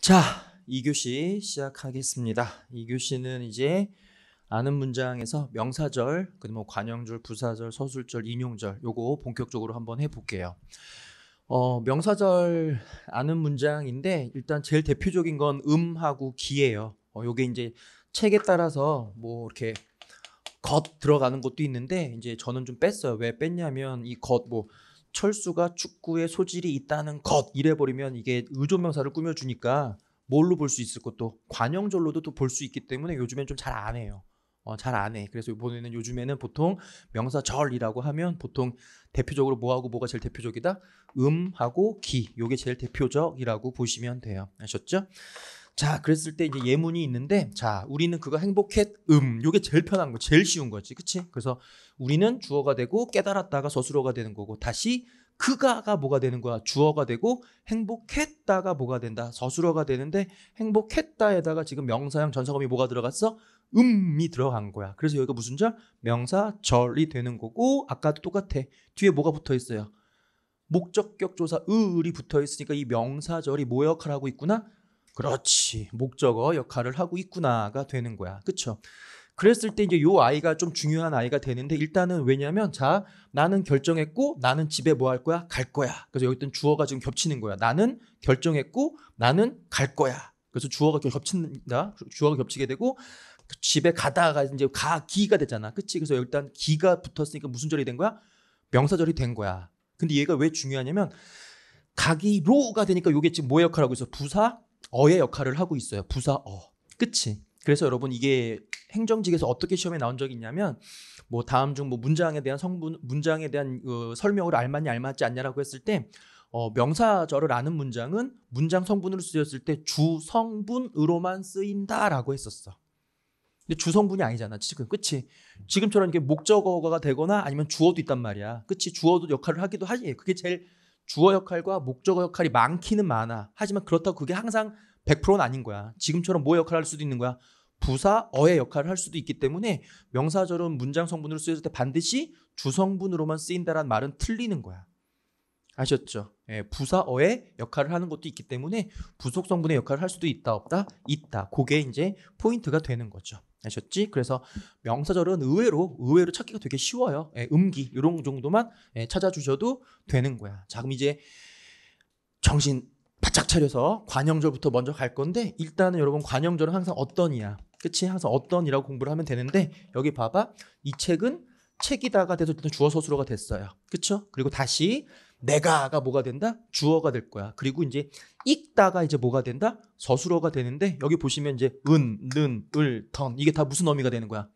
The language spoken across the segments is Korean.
자, 2교시 시작하겠습니다. 2교시는 이제 아는 문장에서 명사절, 그다음 뭐 관형절, 부사절, 서술절, 인용절 요거 본격적으로 한번 해 볼게요. 어, 명사절 아는 문장인데 일단 제일 대표적인 건 음하고 기예요. 어, 요게 이제 책에 따라서 뭐 이렇게 겉 들어가는 것도 있는데 이제 저는 좀 뺐어요. 왜 뺐냐면 이 겉뭐 철수가 축구에 소질이 있다는 것 이래버리면 이게 의존명사를 꾸며주니까 뭘로 볼 수 있을 것도 관형절로도 또 볼 수 있기 때문에 요즘엔 좀 잘 안 해요. 어, 잘 안 해. 그래서 이번에는 요즘에는 보통 명사절이라고 하면 보통 대표적으로 뭐하고 뭐가 제일 대표적이다? 음하고 기. 요게 제일 대표적이라고 보시면 돼요. 아셨죠? 자, 그랬을 때 이제 예문이 있는데, 자, 우리는 그가 행복했 음. 요게 제일 편한 거, 제일 쉬운 거지. 그치? 그래서 우리는 주어가 되고 깨달았다가 서술어가 되는 거고, 다시 그가가 뭐가 되는 거야? 주어가 되고 행복했다가 뭐가 된다? 서술어가 되는데 행복했다에다가 지금 명사형 전사검이 뭐가 들어갔어? 음이 들어간 거야. 그래서 여기가 무슨 절? 명사절이 되는 거고 아까도 똑같아. 뒤에 뭐가 붙어 있어요? 목적격 조사 을이 붙어 있으니까 이 명사절이 뭐 역할을 하고 있구나? 그렇지. 목적어 역할을 하고 있구나가 되는 거야. 그쵸 그랬을 때 이제 요 아이가 좀 중요한 아이가 되는데 일단은 왜냐면 자 나는 결정했고 나는 집에 뭐 할 거야 갈 거야 그래서 여기 있던 주어가 지금 겹치는 거야 나는 결정했고 나는 갈 거야 그래서 주어가 겹친다 주어가 겹치게 되고 그 집에 가다가 이제 가 기가 되잖아 그치 그래서 일단 기가 붙었으니까 무슨 절이 된 거야 명사절이 된 거야 근데 얘가 왜 중요하냐면 가기로가 되니까 요게 지금 뭐 역할하고 있어 부사 어의 역할을 하고 있어요. 부사 어. 끝이. 그래서 여러분 이게 행정직에서 어떻게 시험에 나온 적이 있냐면 뭐 다음 중 뭐 문장에 대한 성분 문장에 대한 그 설명을 알맞냐 알맞지 않냐라고 했을 때 어, 명사절을 아는 문장은 문장 성분으로 쓰였을 때 주성분으로만 쓰인다라고 했었어. 근데 주성분이 아니잖아 지금 그치 지금처럼 이게 목적어가 되거나 아니면 주어도 있단 말이야 그치 주어도 역할을 하기도 하지 그게 제일 주어 역할과 목적어 역할이 많기는 많아. 하지만 그렇다고 그게 항상 100%는 아닌 거야. 지금처럼 뭐 역할을 할 수도 있는 거야. 부사, 어의 역할을 할 수도 있기 때문에 명사절은 문장 성분으로 쓰였을 때 반드시 주성분으로만 쓰인다라는 말은 틀리는 거야. 아셨죠? 예, 부사, 어의 역할을 하는 것도 있기 때문에 부속 성분의 역할을 할 수도 있다 없다 있다. 그게 이제 포인트가 되는 거죠. 아셨지? 그래서 명사절은 의외로 의외로 찾기가 되게 쉬워요. 예, 음기 이런 정도만 예, 찾아주셔도 되는 거야. 자 그럼 이제 정신 바짝 차려서 관형절부터 먼저 갈 건데 일단은 여러분 관형절은 항상 어떤이야. 그치? 항상 어떤이라고 공부를 하면 되는데 여기 봐봐. 이 책은 책이다가 돼서 주어 소술로가 됐어요. 그쵸? 그리고 다시 내가가 뭐가 된다? 주어가 될 거야. 그리고 이제 읽다가 이제 뭐가 된다? 서술어가 되는데 여기 보시면 이제 은, 는, 을, 던 이게 다 무슨 어미가 되는 거야?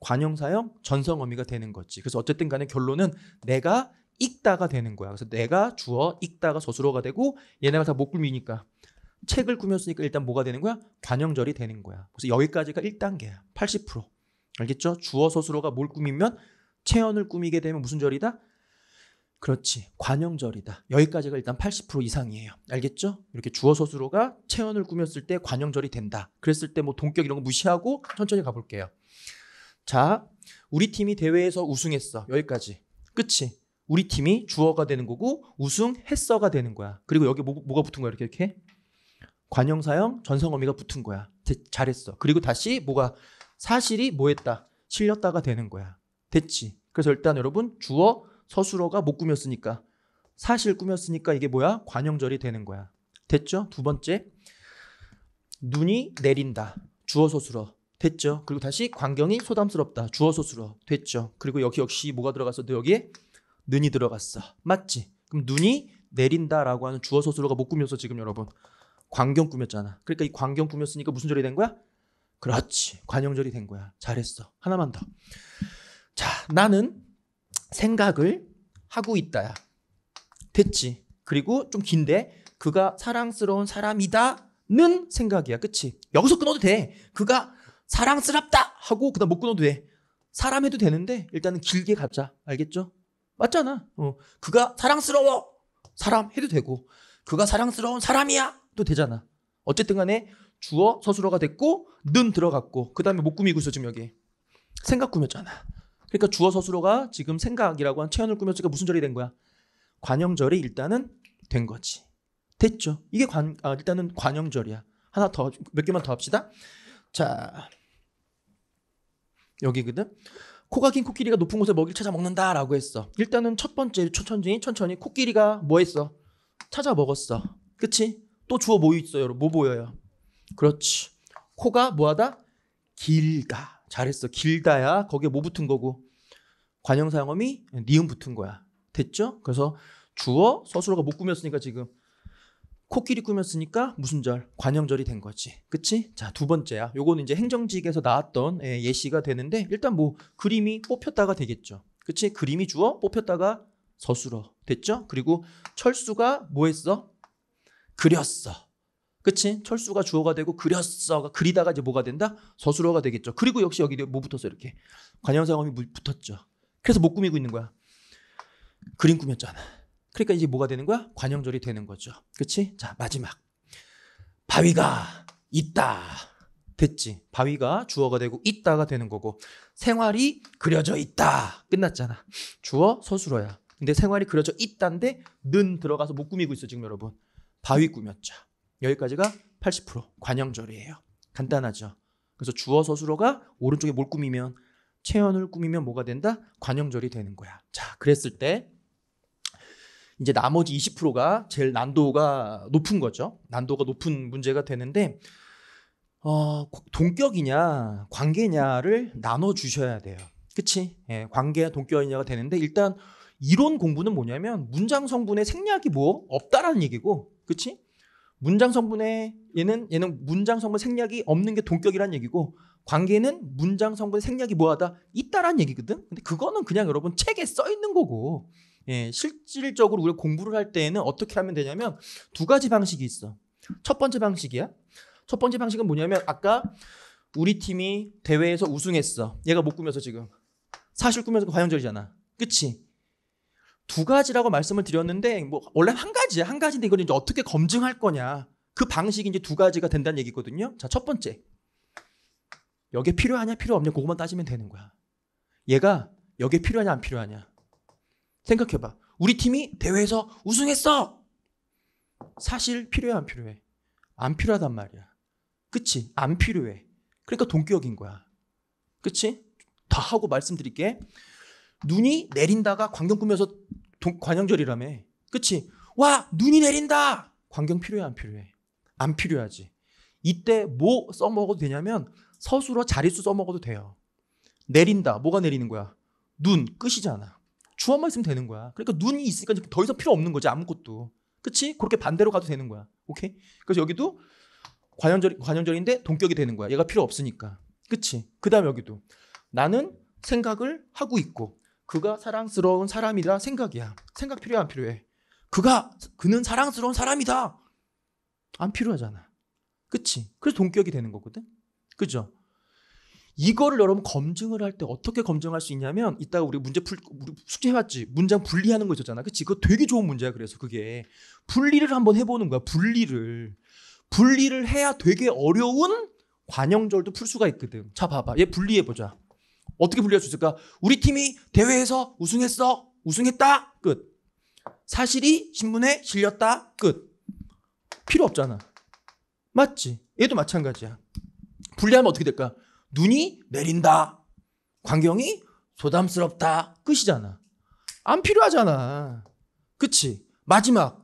관형사형 전성 어미가 되는 거지. 그래서 어쨌든 간에 결론은 내가 읽다가 되는 거야. 그래서 내가 주어 읽다가 서술어가 되고 얘네가 다 목굴미니까 책을 꾸몄으니까 일단 뭐가 되는 거야? 관형절이 되는 거야. 그래서 여기까지가 1단계야. 80%. 알겠죠? 주어 서술어가 뭘 꾸미면 체언을 꾸미게 되면 무슨 절이다? 그렇지. 관형절이다. 여기까지가 일단 80% 이상이에요. 알겠죠? 이렇게 주어 서술어가 체언을 꾸몄을 때 관형절이 된다. 그랬을 때 뭐 동격 이런 거 무시하고 천천히 가볼게요. 자, 우리 팀이 대회에서 우승했어. 여기까지. 끝이. 우리 팀이 주어가 되는 거고 우승했어가 되는 거야. 그리고 여기 뭐, 뭐가 붙은 거야? 이렇게 이렇게. 관형사형 전성어미가 붙은 거야. 대, 잘했어. 그리고 다시 뭐가 사실이 뭐했다. 실렸다가 되는 거야. 됐지. 그래서 일단 여러분 주어 서술어가 못 꾸몄으니까 사실 꾸몄으니까 이게 뭐야? 관형절이 되는 거야. 됐죠? 두 번째 눈이 내린다. 주어 서술어 됐죠? 그리고 다시 광경이 소담스럽다. 주어 서술어 됐죠? 그리고 여기 역시 뭐가 들어갔어? 여기에 눈이 들어갔어. 맞지? 그럼 눈이 내린다라고 하는 주어 서술어가 못 꾸며서 지금 여러분 광경 꾸몄잖아. 그러니까 이 광경 꾸몄으니까 무슨 절이 된 거야? 그렇지. 관형절이 된 거야. 잘했어. 하나만 더. 자, 나는 생각을 하고 있다야. 됐지. 그리고 좀 긴데 그가 사랑스러운 사람이다는 생각이야. 그치? 여기서 끊어도 돼. 그가 사랑스럽다 하고 그다음 못 끊어도 돼. 사람 해도 되는데 일단은 길게 가자. 알겠죠? 맞잖아. 어. 그가 사랑스러워. 사람 해도 되고 그가 사랑스러운 사람이야. 또 되잖아. 어쨌든 간에 주어 서술어가 됐고 는 들어갔고 그다음에 못 꾸미고 있어 지금 여기. 생각 꾸몄잖아. 그러니까 주어 서술어가 지금 생각이라고 한 체언을 꾸며서가 무슨 절이 된 거야? 관형절이 일단은 된 거지. 됐죠? 이게 관 아, 일단은 관형절이야. 하나 더 몇 개만 더 합시다. 자 여기거든. 코가 긴 코끼리가 높은 곳에 먹이를 찾아 먹는다라고 했어. 일단은 첫 번째 천천히 천천히 코끼리가 뭐 했어? 찾아 먹었어. 그치? 또 주어 뭐 있어요? 뭐 보여요? 그렇지. 코가 뭐하다? 길다. 잘했어. 길다야 거기에 뭐 붙은 거고 관형사형음이 니은 붙은 거야. 됐죠? 그래서 주어 서술어가 못 꾸몄으니까 지금 코끼리 꾸몄으니까 무슨 절? 관형절이 된 거지. 그치? 자, 두 번째야. 요거는 이제 행정직에서 나왔던 예, 예시가 되는데 일단 뭐 그림이 뽑혔다가 되겠죠. 그치? 그림이 주어 뽑혔다가 서술어 됐죠? 그리고 철수가 뭐 했어? 그렸어. 그치? 철수가 주어가 되고 그렸어가 그리다가 이제 뭐가 된다? 서술어가 되겠죠. 그리고 역시 여기 뭐 붙었어 이렇게 관형상음이 붙었죠. 그래서 못 뭐 꾸미고 있는 거야. 그림 꾸몄잖아. 그러니까 이제 뭐가 되는 거야? 관형절이 되는 거죠. 그치? 자 마지막 바위가 있다. 됐지. 바위가 주어가 되고 있다가 되는 거고 생활이 그려져 있다. 끝났잖아. 주어 서술어야. 근데 생활이 그려져 있다인데 는 들어가서 못 뭐 꾸미고 있어 지금 여러분. 바위 꾸몄죠. 여기까지가 80% 관형절이에요. 간단하죠. 그래서 주어 서술어가 오른쪽에 뭘 꾸미면 체언을 꾸미면 뭐가 된다? 관형절이 되는 거야. 자, 그랬을 때 이제 나머지 20%가 제일 난도가 높은 거죠. 난도가 높은 문제가 되는데 어, 동격이냐 관계냐를 나눠 주셔야 돼요. 그치? 예, 관계와 동격이냐가 되는데 일단 이론 공부는 뭐냐면 문장 성분의 생략이 뭐 없다라는 얘기고, 그치? 문장 성분에 얘는 얘는 문장 성분 생략이 없는 게 동격이란 얘기고 관계는 문장 성분 생략이 뭐하다 있다란 얘기거든. 근데 그거는 그냥 여러분 책에 써 있는 거고. 예, 실질적으로 우리가 공부를 할 때에는 어떻게 하면 되냐면 두 가지 방식이 있어. 첫 번째 방식이야. 첫 번째 방식은 뭐냐면 아까 우리 팀이 대회에서 우승했어. 얘가 못 꾸면서 지금 사실 꾸면서 과연절이잖아 그치? 두 가지라고 말씀을 드렸는데 뭐 원래 한 가지야 한 가지인데 이걸 이제 어떻게 검증할 거냐 그 방식이 이제 두 가지가 된다는 얘기거든요. 자첫 번째 여기에 필요하냐 필요 없냐 그것만 따지면 되는 거야. 얘가 여기에 필요하냐 안 필요하냐 생각해봐. 우리 팀이 대회에서 우승했어. 사실 필요해 안 필요해? 안 필요하단 말이야. 그치? 안 필요해. 그러니까 동기역인 거야. 그치? 다 하고 말씀드릴게. 눈이 내린다가 광경 꾸며서 관영절이라며. 그치? 와, 눈이 내린다! 광경 필요해, 안 필요해? 안 필요하지. 이때 뭐 써먹어도 되냐면 서술어 자릿수 써먹어도 돼요. 내린다. 뭐가 내리는 거야? 눈. 끝이잖아. 주어만 있으면 되는 거야. 그러니까 눈이 있으니까 더 이상 필요 없는 거지. 아무것도. 그치? 그렇게 반대로 가도 되는 거야. 오케이? 그래서 여기도 관현절, 관현절인데 동격이 되는 거야. 얘가 필요 없으니까. 그치? 그 다음 여기도. 나는 생각을 하고 있고 그가 사랑스러운 사람이라 생각이야. 생각 필요해 안 필요해? 그가 그는 사랑스러운 사람이다. 안 필요하잖아. 그치? 그래서 동격이 되는 거거든. 그죠? 이거를 여러분 검증을 할 때 어떻게 검증할 수 있냐면 이따가 우리 문제 풀 우리 숙제 해봤지 문장 분리하는 거 있었잖아 그치 그거 되게 좋은 문제야 그래서 그게 분리를 한번 해보는 거야 분리를 분리를 해야 되게 어려운 관형절도 풀 수가 있거든 자 봐봐 얘 분리해보자 어떻게 불류할수 있을까? 우리 팀이 대회에서 우승했어. 우승했다. 끝. 사실이 신문에 실렸다. 끝. 필요 없잖아. 맞지? 얘도 마찬가지야. 분리하면 어떻게 될까? 눈이 내린다. 광경이 소담스럽다. 끝이잖아. 안 필요하잖아. 그치? 마지막.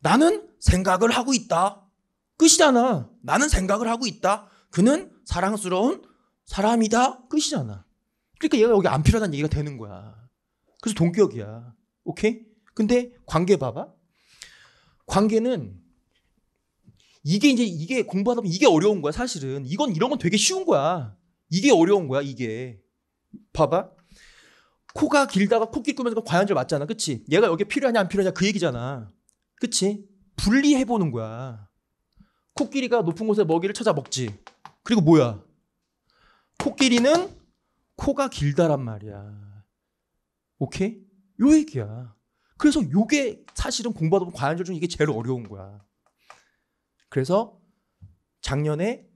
나는 생각을 하고 있다. 끝이잖아. 나는 생각을 하고 있다. 그는 사랑스러운 사람이다. 끝이잖아. 그러니까 얘가 여기 안 필요하다는 얘기가 되는 거야. 그래서 동격이야. 오케이? 근데 관계 봐봐. 관계는 이게 이제 이게 공부하다 보면 이게 어려운 거야, 사실은. 이건 이런 건 되게 쉬운 거야. 이게 어려운 거야, 이게. 봐봐. 코가 길다가 코끼리 꾸면서 과연절 맞잖아. 그치? 얘가 여기 필요하냐, 안 필요하냐, 그 얘기잖아. 그치? 분리해보는 거야. 코끼리가 높은 곳에 먹이를 찾아 먹지. 그리고 뭐야? 코끼리는 코가 길다란 말이야. 오케이? 요 얘기야. 그래서 요게 사실은 공부하다 보면 과연절 중 이게 제일 어려운 거야. 그래서 작년에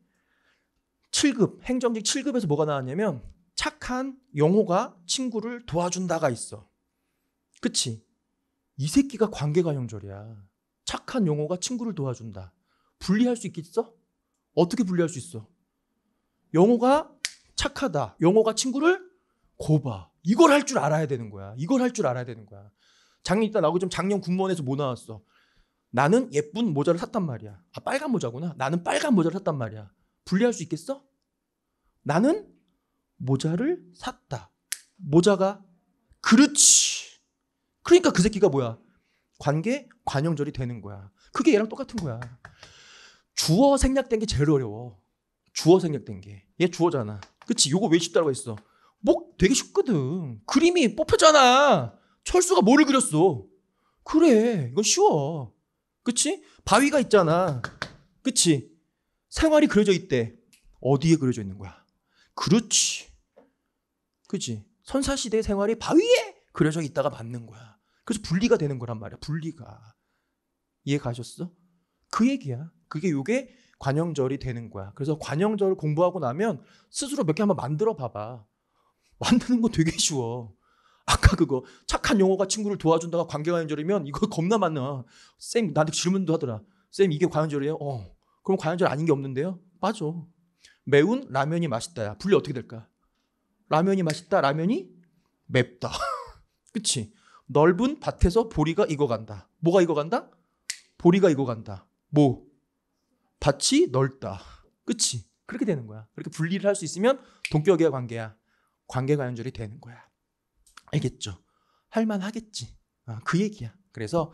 7급, 행정직 7급에서 뭐가 나왔냐면 착한 영호가 친구를 도와준다가 있어. 그치? 이 새끼가 관계가 형절이야. 착한 영호가 친구를 도와준다. 분리할 수 있겠어? 어떻게 분리할 수 있어? 영호가 착하다, 영어가 친구를 고봐. 이걸 할 줄 알아야 되는 거야. 이걸 할 줄 알아야 되는 거야. 작년 있다 나오고 좀 작년 군무원에서 뭐 나왔어? 나는 예쁜 모자를 샀단 말이야. 아, 빨간 모자구나. 나는 빨간 모자를 샀단 말이야. 분리할 수 있겠어? 나는 모자를 샀다. 모자가 그렇지. 그러니까 그 새끼가 뭐야? 관계 관용절이 되는 거야. 그게 얘랑 똑같은 거야. 주어 생략된 게 제일 어려워. 주어 생략된 게. 얘 주어잖아. 그치 요거 왜 쉽다고 했어 뭐 되게 쉽거든 그림이 뽑혔잖아 철수가 뭐를 그렸어 그래 이건 쉬워 그치 바위가 있잖아 그치 생활이 그려져 있대 어디에 그려져 있는 거야 그렇지 그치 선사시대 생활이 바위에 그려져 있다가 받는 거야 그래서 분리가 되는 거란 말이야 분리가 이해 가셨어? 그 얘기야 그게 요게 관형절이 되는 거야. 그래서 관형절 공부하고 나면 스스로 몇 개 한번 만들어 봐봐. 만드는 거 되게 쉬워. 아까 그거 착한 용어가 친구를 도와준다가 관계관절이면 이거 겁나 많아. 쌤 나한테 질문도 하더라. 쌤 이게 관절이에요? 어. 그럼 관절 아닌 게 없는데요? 맞아. 매운 라면이 맛있다야. 분리 어떻게 될까? 라면이 맛있다. 라면이 맵다. 그치? 넓은 밭에서 보리가 익어간다. 뭐가 익어간다? 보리가 익어간다. 뭐? 밭이 넓다. 끝이 그렇게 되는 거야. 그렇게 분리를 할 수 있으면 동격의 관계야. 관계가 연결이 되는 거야. 알겠죠? 할만하겠지. 아, 그 얘기야. 그래서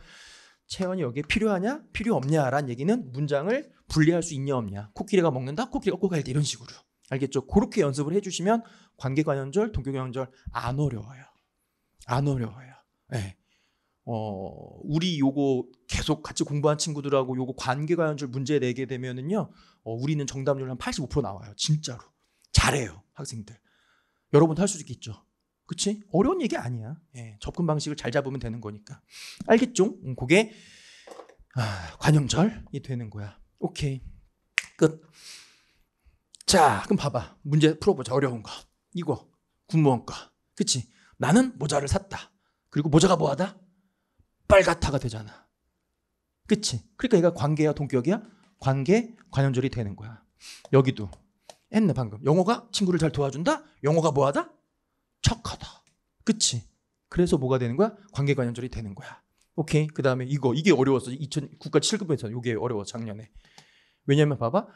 채원이 여기에 필요하냐? 필요 없냐라는 얘기는 문장을 분리할 수 있냐 없냐. 코끼리가 먹는다? 코끼리가 꼬갈다 이런 식으로. 알겠죠? 그렇게 연습을 해주시면 관계관연절, 동격연절 안 어려워요. 안 어려워요. 네. 어, 우리 요거 계속 같이 공부한 친구들하고 요거 관계가 연줄 문제 내게 되면은요, 어, 우리는 정답률 한 85% 나와요. 진짜로. 잘해요. 학생들. 여러분도 할 수 있겠죠. 그치? 어려운 얘기 아니야. 예, 접근 방식을 잘 잡으면 되는 거니까. 알겠죠? 음, 그게, 아, 관용절이 되는 거야. 오케이. 끝. 자, 그럼 봐봐. 문제 풀어보자. 어려운 거. 이거. 군무원 과 그치? 나는 모자를 샀다. 그리고 모자가 뭐하다? 알빨같아가 되잖아. 그치? 그러니까 얘가 관계야, 동격이야? 관계, 관연절이 되는 거야. 여기도 했네, 방금. 영어가 친구를 잘 도와준다? 영어가 뭐하다? 척하다. 그치? 그래서 뭐가 되는 거야? 관계, 관연절이 되는 거야. 오케이. 그 다음에 이거. 이게 어려웠어. 2000, 국가 7급에서 이게 어려워, 작년에. 왜냐면 봐봐.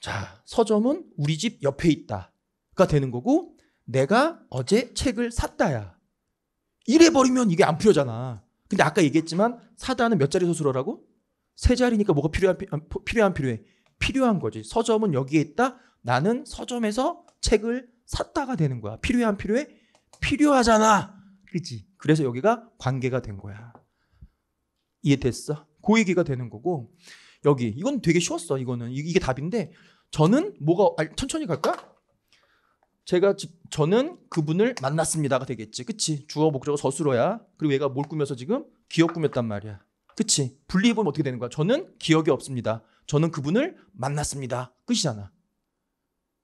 자, 서점은 우리 집 옆에 있다가 되는 거고, 내가 어제 책을 샀다야. 이래 버리면 이게 안 풀려잖아. 근데 아까 얘기했지만 사단은 몇 자리 소수로라고? 세 자리니까 뭐가 필요한 필요한 필요해. 필요한 거지. 서점은 여기에 있다. 나는 서점에서 책을 샀다가 되는 거야. 필요한 필요해. 필요하잖아. 그지 그래서 여기가 관계가 된 거야. 이해됐어? 고그 얘기가 되는 거고 여기 이건 되게 쉬웠어. 이거는 이게 답인데 저는 뭐가 아니, 천천히 갈까? 제가 저는 그분을 만났습니다가 되겠지. 그치? 주어 목적어 서술어야 그리고 얘가 뭘 꾸며서 지금 기억 꾸몄단 말이야. 그치? 분리해 보면 어떻게 되는 거야? 저는 기억이 없습니다. 저는 그분을 만났습니다. 끝이잖아.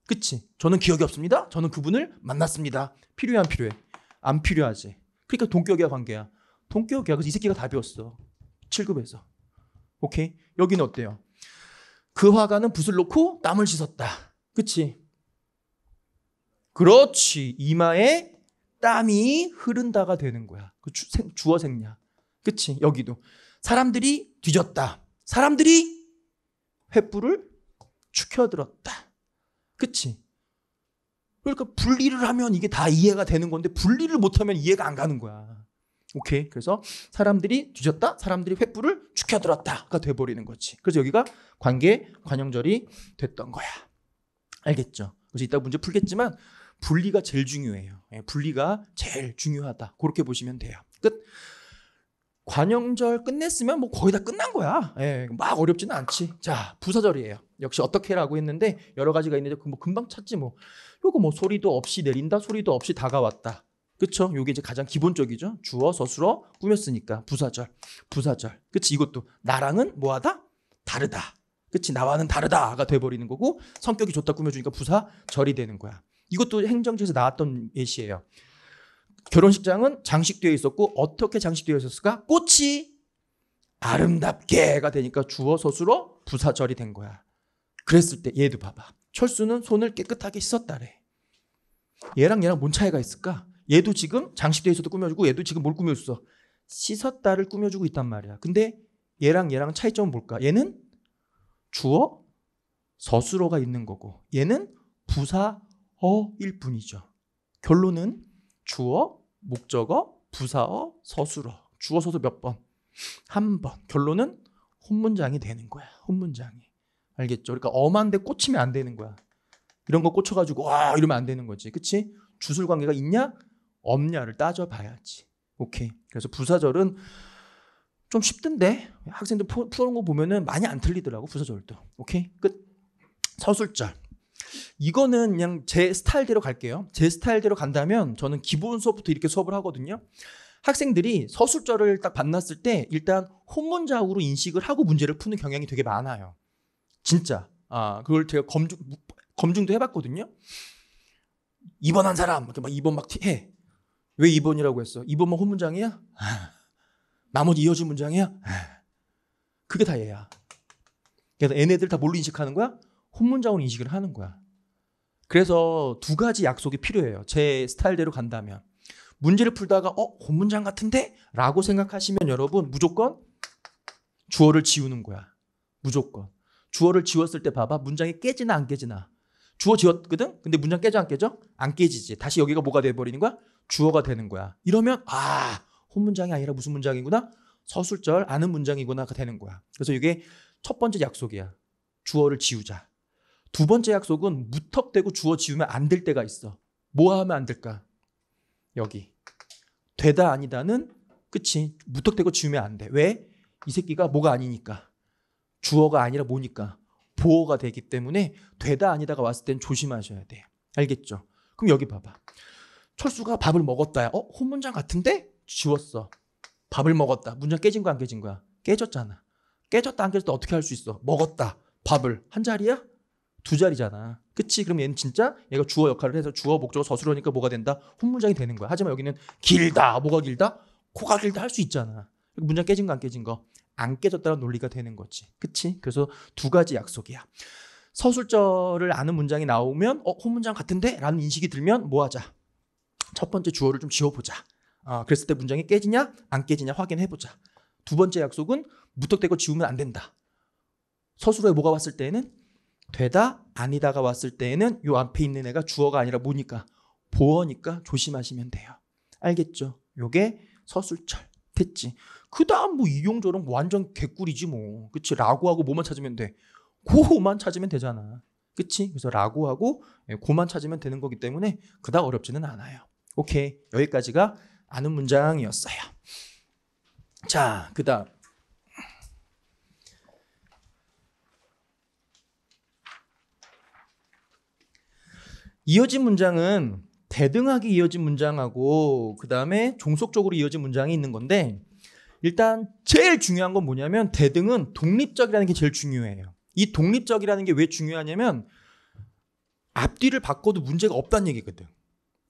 그치? 저는 기억이 없습니다. 저는 그분을 만났습니다. 필요해 안 필요해? 안 필요하지. 그러니까 동격이야 관계야. 동격이야. 그래서 이 새끼가 답이었어. 7급에서. 오케이? 여기는 어때요? 그 화가는 붓을 놓고 땀을 씻었다. 그치? 그렇지. 이마에 땀이 흐른다가 되는 거야. 그 주, 생, 주어 생냐 그치? 여기도. 사람들이 뒤졌다. 사람들이 횃불을 축혀들었다. 그치? 그러니까 분리를 하면 이게 다 이해가 되는 건데 분리를 못하면 이해가 안 가는 거야. 오케이. 그래서 사람들이 뒤졌다. 사람들이 횃불을 축혀들었다가 돼버리는 거지. 그래서 여기가 관계 관용절이 됐던 거야. 알겠죠? 그래서 이따 문제 풀겠지만 분리가 제일 중요해요. 예, 분리가 제일 중요하다. 그렇게 보시면 돼요. 끝. 관형절 끝냈으면 뭐 거의 다 끝난 거야. 예, 막 어렵지는 않지. 자, 부사절이에요. 역시 어떻게라고 했는데 여러 가지가 있는데 그 뭐 금방 찾지 뭐. 요거 뭐 소리도 없이 내린다, 소리도 없이 다가왔다. 그쵸? 요게 이제 가장 기본적이죠. 주어, 서술어, 꾸몄으니까 부사절, 부사절. 그치? 이것도 나랑은 뭐하다? 다르다. 그치? 나와는 다르다가 돼버리는 거고 성격이 좋다 꾸며주니까 부사절이 되는 거야. 이것도 행정지에서 나왔던 예시예요. 결혼식장은 장식되어 있었고 어떻게 장식되어 있었을까? 꽃이 아름답게가 되니까 주어 서술어 부사절이 된 거야. 그랬을 때 얘도 봐봐. 철수는 손을 깨끗하게 씻었다래. 얘랑 얘랑 뭔 차이가 있을까? 얘도 지금 장식되어 있어도 꾸며주고 얘도 지금 뭘 꾸며줬어? 씻었다를 꾸며주고 있단 말이야. 근데 얘랑 얘랑 차이점은 뭘까? 얘는 주어 서술어가 있는 거고 얘는 부사 어일 뿐이죠. 결론은 주어, 목적어, 부사어, 서술어. 주어, 서술 몇 번? 한 번. 결론은 혼문장이 되는 거야. 혼문장이. 알겠죠? 그러니까 엄한데 꽂히면 안 되는 거야. 이런 거 꽂혀가지고 와 이러면 안 되는 거지. 그치? 주술 관계가 있냐? 없냐를 따져봐야지. 오케이. 그래서 부사절은 좀 쉽던데 학생들 풀어놓은 거 보면은 많이 안 틀리더라고 부사절도. 오케이? 끝. 서술절. 이거는 그냥 제 스타일대로 갈게요. 제 스타일대로 간다면 저는 기본 수업부터 이렇게 수업을 하거든요. 학생들이 서술절을 딱 만났을 때 일단 혼문자학으로 인식을 하고 문제를 푸는 경향이 되게 많아요. 진짜. 아, 그걸 제가 검증 검증도 해 봤거든요. 입원한 사람 이렇게 막 입원 막 해. 왜입원이라고 했어? 입원만 혼문장이야? 나머지 이어진 문장이야? 그게 다 얘야. 그래서 얘네들 다 뭘로 인식하는 거야? 혼문장으로 인식을 하는 거야. 그래서 두 가지 약속이 필요해요. 제 스타일대로 간다면. 문제를 풀다가 어 본문장 같은데? 라고 생각하시면 여러분 무조건 주어를 지우는 거야. 무조건. 주어를 지웠을 때 봐봐. 문장이 깨지나 안 깨지나. 주어 지웠거든? 근데 문장 깨져 안 깨져? 안 깨지지. 다시 여기가 뭐가 돼버리는 거야? 주어가 되는 거야. 이러면 아 혼문장이 아니라 무슨 문장이구나? 서술절 아는 문장이구나가 되는 거야. 그래서 이게 첫 번째 약속이야. 주어를 지우자. 두 번째 약속은 무턱대고 주어 지우면 안 될 때가 있어. 뭐 하면 안 될까? 여기. 되다 아니다는 끝이 무턱대고 지우면 안 돼. 왜? 이 새끼가 뭐가 아니니까. 주어가 아니라 뭐니까. 보호가 되기 때문에 되다 아니다가 왔을 땐 조심하셔야 돼. 알겠죠? 그럼 여기 봐봐. 철수가 밥을 먹었다. 야 어? 혼문장 같은데? 지웠어. 밥을 먹었다. 문장 깨진 거야, 안 깨진 거야? 깨졌잖아. 깨졌다, 안 깨졌다 어떻게 할 수 있어? 먹었다. 밥을. 한 자리야? 두 자리잖아. 그치? 그럼 얘는 진짜 얘가 주어 역할을 해서 주어 목적어 서술어니까 뭐가 된다? 혼문장이 되는 거야. 하지만 여기는 길다. 뭐가 길다? 코가 길다 할 수 있잖아. 문장 깨진 거 안 깨진 거? 안 깨졌다는 논리가 되는 거지. 그치? 그래서 두 가지 약속이야. 서술절을 아는 문장이 나오면 어, 혼문장 같은데? 라는 인식이 들면 뭐 하자? 첫 번째 주어를 좀 지워보자. 아, 그랬을 때 문장이 깨지냐? 안 깨지냐? 확인해보자. 두 번째 약속은 무턱대고 지우면 안 된다. 서술어에 뭐가 왔을 때는 되다 아니다가 왔을 때에는 요 앞에 있는 애가 주어가 아니라 뭐니까 보어니까 조심하시면 돼요. 알겠죠? 요게 서술철 됐지. 그 다음 뭐 이용조랑 완전 개꿀이지 뭐. 그치? 라고 하고 뭐만 찾으면 돼? 고만 찾으면 되잖아. 그치? 그래서 라고 하고 예, 고만 찾으면 되는 거기 때문에 그닥 어렵지는 않아요. 오케이. 여기까지가 아는 문장이었어요. 자, 그 다음. 이어진 문장은 대등하게 이어진 문장하고 그 다음에 종속적으로 이어진 문장이 있는 건데 일단 제일 중요한 건 뭐냐면 대등은 독립적이라는 게 제일 중요해요. 이 독립적이라는 게 왜 중요하냐면 앞뒤를 바꿔도 문제가 없다는 얘기거든.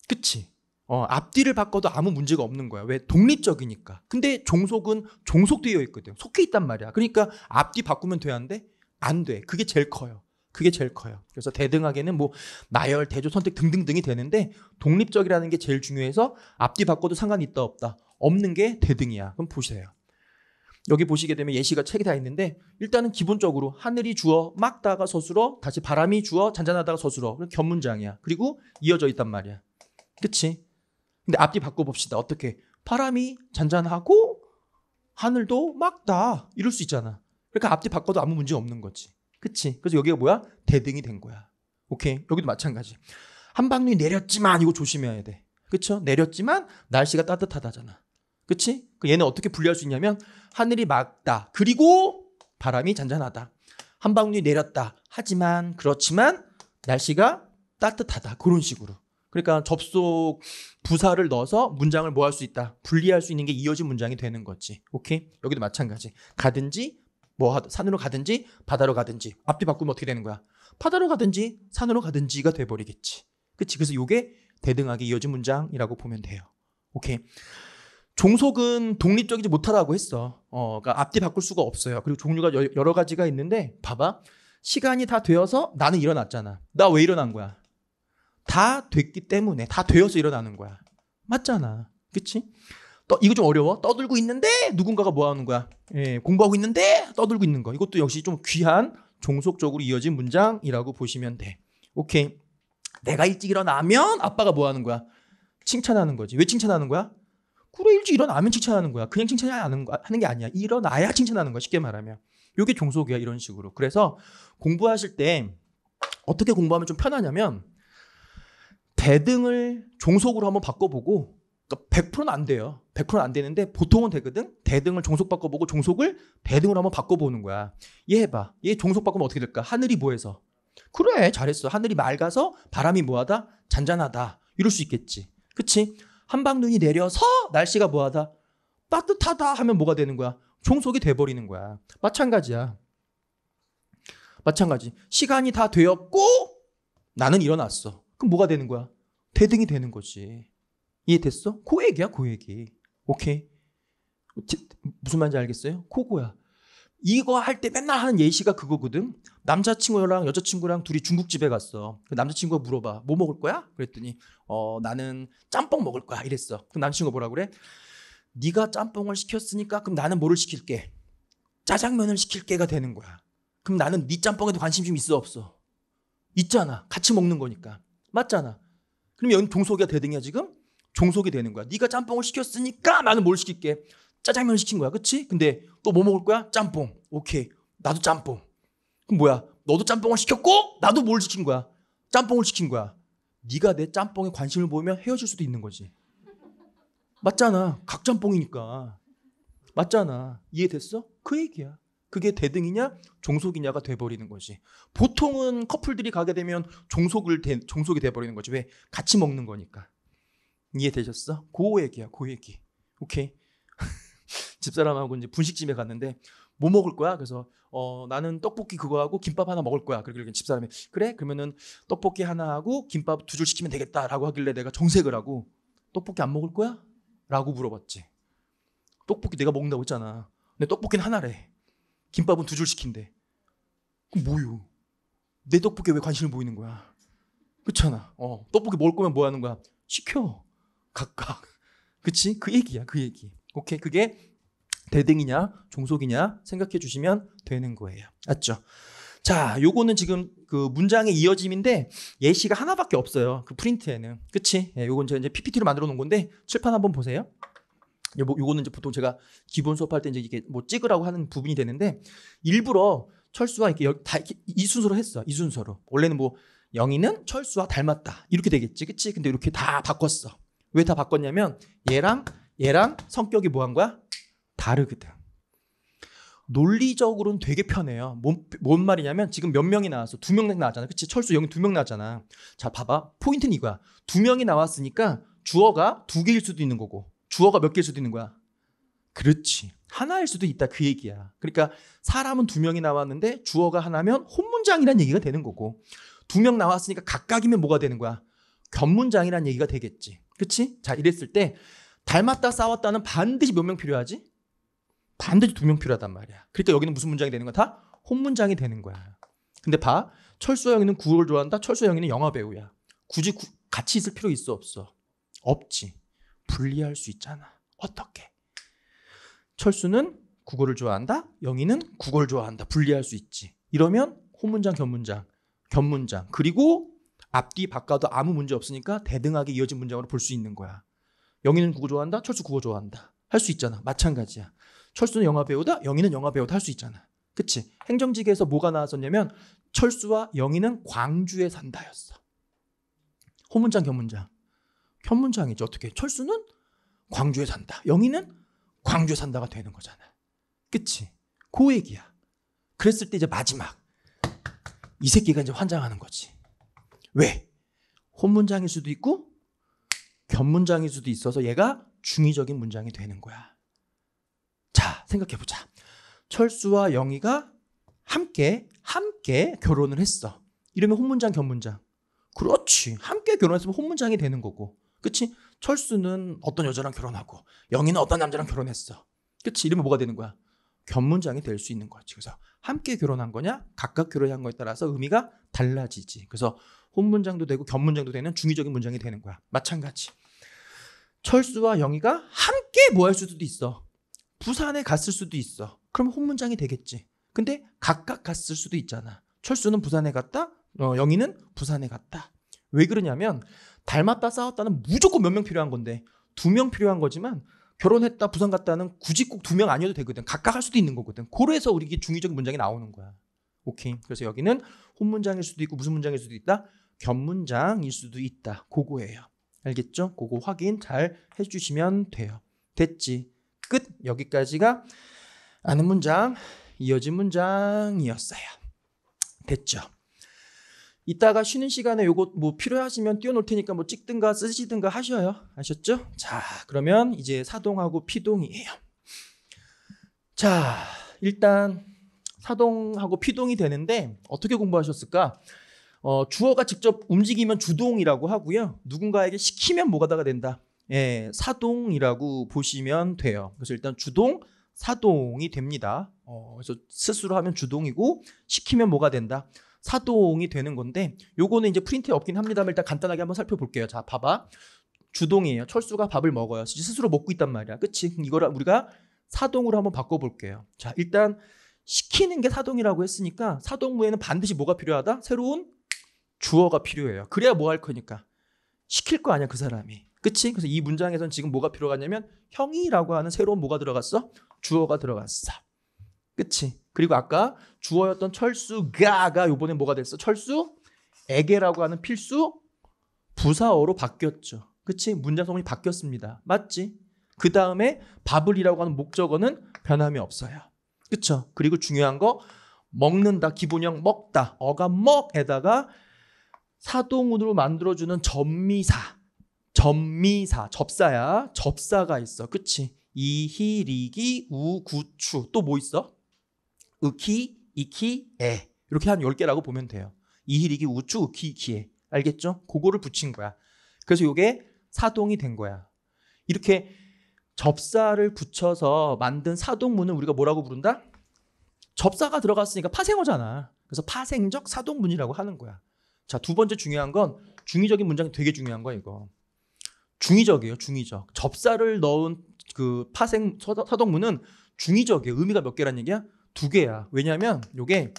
그치? 어, 앞뒤를 바꿔도 아무 문제가 없는 거야. 왜? 독립적이니까. 근데 종속은 종속되어 있거든. 속해 있단 말이야. 그러니까 앞뒤 바꾸면 돼야 하는데 안 돼. 그게 제일 커요. 그게 제일 커요. 그래서 대등하게는 뭐 나열, 대조, 선택 등등등이 되는데 독립적이라는 게 제일 중요해서 앞뒤 바꿔도 상관이 있다 없다. 없는 게 대등이야. 그럼 보세요. 여기 보시게 되면 예시가 책이 다 있는데 일단은 기본적으로 하늘이 주어 막다가 서술어 다시 바람이 주어 잔잔하다가 서술어 견문장이야. 그리고 이어져 있단 말이야. 그치? 근데 앞뒤 바꿔봅시다. 어떻게? 바람이 잔잔하고 하늘도 막다 이럴 수 있잖아. 그러니까 앞뒤 바꿔도 아무 문제 없는 거지. 그치? 그래서 여기가 뭐야? 대등이 된 거야. 오케이. 여기도 마찬가지. 한방눈이 내렸지만 이거 조심해야 돼. 그쵸? 내렸지만 날씨가 따뜻하다잖아. 그치? 그 얘는 어떻게 분리할 수 있냐면 하늘이 맑다. 그리고 바람이 잔잔하다. 한방눈이 내렸다. 하지만 그렇지만 날씨가 따뜻하다. 그런 식으로. 그러니까 접속 부사를 넣어서 문장을 뭐 할 수 있다. 분리할 수 있는 게 이어진 문장이 되는 거지. 오케이? 여기도 마찬가지. 가든지 뭐 산으로 가든지 바다로 가든지 앞뒤 바꾸면 어떻게 되는 거야? 바다로 가든지 산으로 가든지가 돼버리겠지. 그치? 그래서 요게 대등하게 이어진 문장이라고 보면 돼요. 오케이. 종속은 독립적이지 못하라고 했어. 어, 그러니까 앞뒤 바꿀 수가 없어요. 그리고 종류가 여러 가지가 있는데 봐봐. 시간이 다 되어서 나는 일어났잖아. 나 왜 일어난 거야? 다 됐기 때문에 다 되어서 일어나는 거야. 맞잖아. 그치? 떠, 이거 좀 어려워. 떠들고 있는데 누군가가 뭐 하는 거야? 예, 공부하고 있는데 떠들고 있는 거. 이것도 역시 좀 귀한 종속적으로 이어진 문장이라고 보시면 돼. 오케이. 내가 일찍 일어나면 아빠가 뭐 하는 거야? 칭찬하는 거지. 왜 칭찬하는 거야? 그래 일찍 일어나면 칭찬하는 거야. 그냥 칭찬하는 거 하는 게 아니야. 일어나야 칭찬하는 거야. 쉽게 말하면. 이게 종속이야 이런 식으로. 그래서 공부하실 때 어떻게 공부하면 좀 편하냐면 대등을 종속으로 한번 바꿔보고 100%는 그러니까 안 돼요. 100%는 안 되는데 보통은 되거든. 대등을 종속 바꿔보고 종속을 대등으로 한번 바꿔보는 거야. 얘 해봐. 얘 종속 바꾸면 어떻게 될까? 하늘이 뭐해서? 그래 잘했어. 하늘이 맑아서 바람이 뭐하다? 잔잔하다. 이럴 수 있겠지. 그치? 한방눈이 내려서 날씨가 뭐하다? 따뜻하다 하면 뭐가 되는 거야? 종속이 돼버리는 거야. 마찬가지야. 마찬가지. 시간이 다 되었고 나는 일어났어. 그럼 뭐가 되는 거야? 대등이 되는 거지. 이해됐어? 그 얘기야, 그 얘기. 오케이. 무슨 말인지 알겠어요? 그거야. 이거 할 때 맨날 하는 예시가 그거거든. 남자친구랑 여자친구랑 둘이 중국집에 갔어. 그 남자친구가 물어봐. 뭐 먹을 거야? 그랬더니 어 나는 짬뽕 먹을 거야. 이랬어. 그럼 남자친구가 뭐라 그래? 네가 짬뽕을 시켰으니까 그럼 나는 뭐를 시킬게? 짜장면을 시킬게가 되는 거야. 그럼 나는 네 짬뽕에도 관심 좀 있어 없어? 있잖아. 같이 먹는 거니까. 맞잖아. 그럼 여기 동서이가 대등이야 지금? 종속이 되는 거야. 네가 짬뽕을 시켰으니까 나는 뭘 시킬게. 짜장면을 시킨 거야. 그치? 근데 또 뭐 먹을 거야? 짬뽕. 오케이. 나도 짬뽕. 그럼 뭐야? 너도 짬뽕을 시켰고 나도 뭘 시킨 거야? 짬뽕을 시킨 거야. 네가 내 짬뽕에 관심을 보이면 헤어질 수도 있는 거지. 맞잖아. 각짬뽕이니까. 맞잖아. 이해됐어? 그 얘기야. 그게 대등이냐 종속이냐가 돼버리는 거지. 보통은 커플들이 가게 되면 종속을 돼, 종속이 돼버리는 거지. 왜? 같이 먹는 거니까. 이해되셨어? 고그 얘기야, 고그 얘기. 오케이. 집사람하고 이제 분식집에 갔는데 뭐 먹을 거야? 그래서 어 나는 떡볶이 그거하고 김밥 하나 먹을 거야. 그러길래 집사람이 그래? 그러면은 떡볶이 하나하고 김밥 두 줄 시키면 되겠다라고 하길래 내가 정색을 하고 떡볶이 안 먹을 거야? 라고 물어봤지. 떡볶이 내가 먹는다고 했잖아. 근데 떡볶이는 하나래. 김밥은 두 줄 시킨대. 그럼 뭐요? 내 떡볶이에 왜 관심을 보이는 거야? 그렇잖아. 어, 떡볶이 먹을 거면 뭐 하는 거야? 시켜. 각각. 그치? 그 얘기야, 그 얘기. 오케이, 그게 대등이냐, 종속이냐 생각해 주시면 되는 거예요. 맞죠? 자, 요거는 지금 그 문장의 이어짐인데 예시가 하나밖에 없어요. 그 프린트에는. 그치? 예, 요건 제가 이제 PPT로 만들어 놓은 건데 칠판 한번 보세요. 요, 거는 이제 보통 제가 기본 수업할 때 이제 이게 뭐 찍으라고 하는 부분이 되는데 일부러 철수와 이렇게 다 이렇게 이 순서로 했어. 이 순서로. 원래는 뭐 영희는 철수와 닮았다. 이렇게 되겠지. 그치? 근데 이렇게 다 바꿨어. 왜다 바꿨냐면 얘랑 얘랑 성격이 뭐한 거야? 다르거든. 논리적으로는 되게 편해요. 뭔, 뭔 말이냐면 지금 몇 명이 나왔어? 두 명 나왔잖아. 그치? 철수 영이 두 명 나왔잖아. 자, 봐봐. 포인트는 이거야. 두 명이 나왔으니까 주어가 두 개일 수도 있는 거고 주어가 몇 개일 수도 있는 거야. 그렇지. 하나일 수도 있다 그 얘기야. 그러니까 사람은 두 명이 나왔는데 주어가 하나면 혼문장이란 얘기가 되는 거고 두 명 나왔으니까 각각이면 뭐가 되는 거야? 견문장이란 얘기가 되겠지. 그치? 자, 이랬을 때 닮았다 싸웠다는 반드시 몇 명 필요하지? 반드시 두 명 필요하단 말이야. 그러니까 여기는 무슨 문장이 되는 거야? 다 혼문장이 되는 거야. 근데 봐. 철수 형이는 구호를 좋아한다. 철수 형이는 영화 배우야. 굳이 구, 같이 있을 필요 있어 없어? 없지. 분리할 수 있잖아. 어떻게? 철수는 국어를 좋아한다. 영희는 국어를 좋아한다. 분리할 수 있지. 이러면 혼문장, 견문장, 견문장 그리고 앞뒤 바꿔도 아무 문제 없으니까 대등하게 이어진 문장으로 볼 수 있는 거야. 영희는 국어 좋아한다. 철수 국어 좋아한다. 할 수 있잖아. 마찬가지야. 철수는 영화 배우다. 영희는 영화 배우다 할 수 있잖아. 그치? 행정직에서 뭐가 나왔었냐면 철수와 영희는 광주에 산다였어. 호문장 견문장. 견문장이죠. 어떻게? 철수는 광주에 산다. 영희는 광주에 산다가 되는 거잖아. 그치? 그 얘기야. 그랬을 때 이제 마지막. 이 새끼가 이제 환장하는 거지. 왜? 혼문장일 수도 있고 견문장일 수도 있어서 얘가 중의적인 문장이 되는 거야. 자, 생각해 보자. 철수와 영희가 함께 함께 결혼을 했어. 이러면 혼문장 견문장. 그렇지. 함께 결혼했으면 혼문장이 되는 거고. 그치? 철수는 어떤 여자랑 결혼하고 영희는 어떤 남자랑 결혼했어. 그치? 이러면 뭐가 되는 거야? 견문장이 될 수 있는 거지. 그래서 함께 결혼한 거냐, 각각 결혼한 거에 따라서 의미가 달라지지. 그래서 혼문장도 되고 견문장도 되는 중의적인 문장이 되는 거야. 마찬가지. 철수와 영희가 함께 뭐 할 수도 있어. 부산에 갔을 수도 있어. 그럼 혼문장이 되겠지. 근데 각각 갔을 수도 있잖아. 철수는 부산에 갔다. 어, 영희는 부산에 갔다. 왜 그러냐면 닮았다 싸웠다는 무조건 몇 명 필요한 건데 두 명 필요한 거지만 결혼했다 부산 갔다는 굳이 꼭 두 명 아니어도 되거든. 각각 할 수도 있는 거거든. 고래에서 우리 이게 중의적인 문장이 나오는 거야. 오케이. 그래서 여기는 혼문장일 수도 있고 무슨 문장일 수도 있다. 견문장일 수도 있다. 고거예요 알겠죠? 그거 확인 잘 해주시면 돼요. 됐지? 끝! 여기까지가 아는 문장, 이어진 문장이었어요. 됐죠? 이따가 쉬는 시간에 요거 뭐 필요하시면 띄워놓을 테니까 뭐 찍든가 쓰시든가 하셔요. 아셨죠? 자, 그러면 이제 사동하고 피동이에요. 자, 일단 사동하고 피동이 되는데 어떻게 공부하셨을까? 어, 주어가 직접 움직이면 주동이라고 하고요. 누군가에게 시키면 뭐가다가 된다. 예, 사동이라고 보시면 돼요. 그래서 일단 주동, 사동이 됩니다. 어, 그래서 스스로 하면 주동이고 시키면 뭐가 된다. 사동이 되는 건데 요거는 이제 프린트에 없긴 합니다만 일단 간단하게 한번 살펴볼게요. 자, 봐봐. 주동이에요. 철수가 밥을 먹어요. 스스로 먹고 있단 말이야. 그치? 이거를 우리가 사동으로 한번 바꿔볼게요. 자, 일단 시키는 게 사동이라고 했으니까 사동무에는 반드시 뭐가 필요하다? 새로운 주어가 필요해요. 그래야 뭐 할 거니까. 시킬 거 아니야, 그 사람이. 그치? 그래서 이 문장에선 지금 뭐가 필요하냐면 형이라고 하는 새로운 뭐가 들어갔어? 주어가 들어갔어. 그치? 그리고 아까 주어였던 철수가가 요번에 뭐가 됐어? 철수? 에게라고 하는 필수? 부사어로 바뀌었죠. 그치? 문장성이 바뀌었습니다. 맞지? 그 다음에 바블이라고 하는 목적어는 변함이 없어요. 그쵸? 그리고 중요한 거 먹는다, 기본형 먹다, 어가 먹에다가 사동운으로 만들어주는 접미사. 접미사, 접사야. 접사가 있어. 그치? 이히, 리기, 우, 구, 추. 또 뭐 있어? 으키, 이키, 에. 이렇게 한 10개라고 보면 돼요. 이히, 리기, 우, 추, 으키, 이키, 에. 알겠죠? 그거를 붙인 거야. 그래서 요게 사동이 된 거야. 이렇게 접사를 붙여서 만든 사동문은 우리가 뭐라고 부른다? 접사가 들어갔으니까 파생어잖아. 그래서 파생적 사동문이라고 하는 거야. 자, 두 번째 중요한 건 중의적인 문장이 되게 중요한 거야, 이거. 중의적이에요, 중의적. 접사를 넣은 그 파생 서동문은 중의적이에요. 의미가 몇 개란 얘기야? 두 개야. 왜냐하면 이게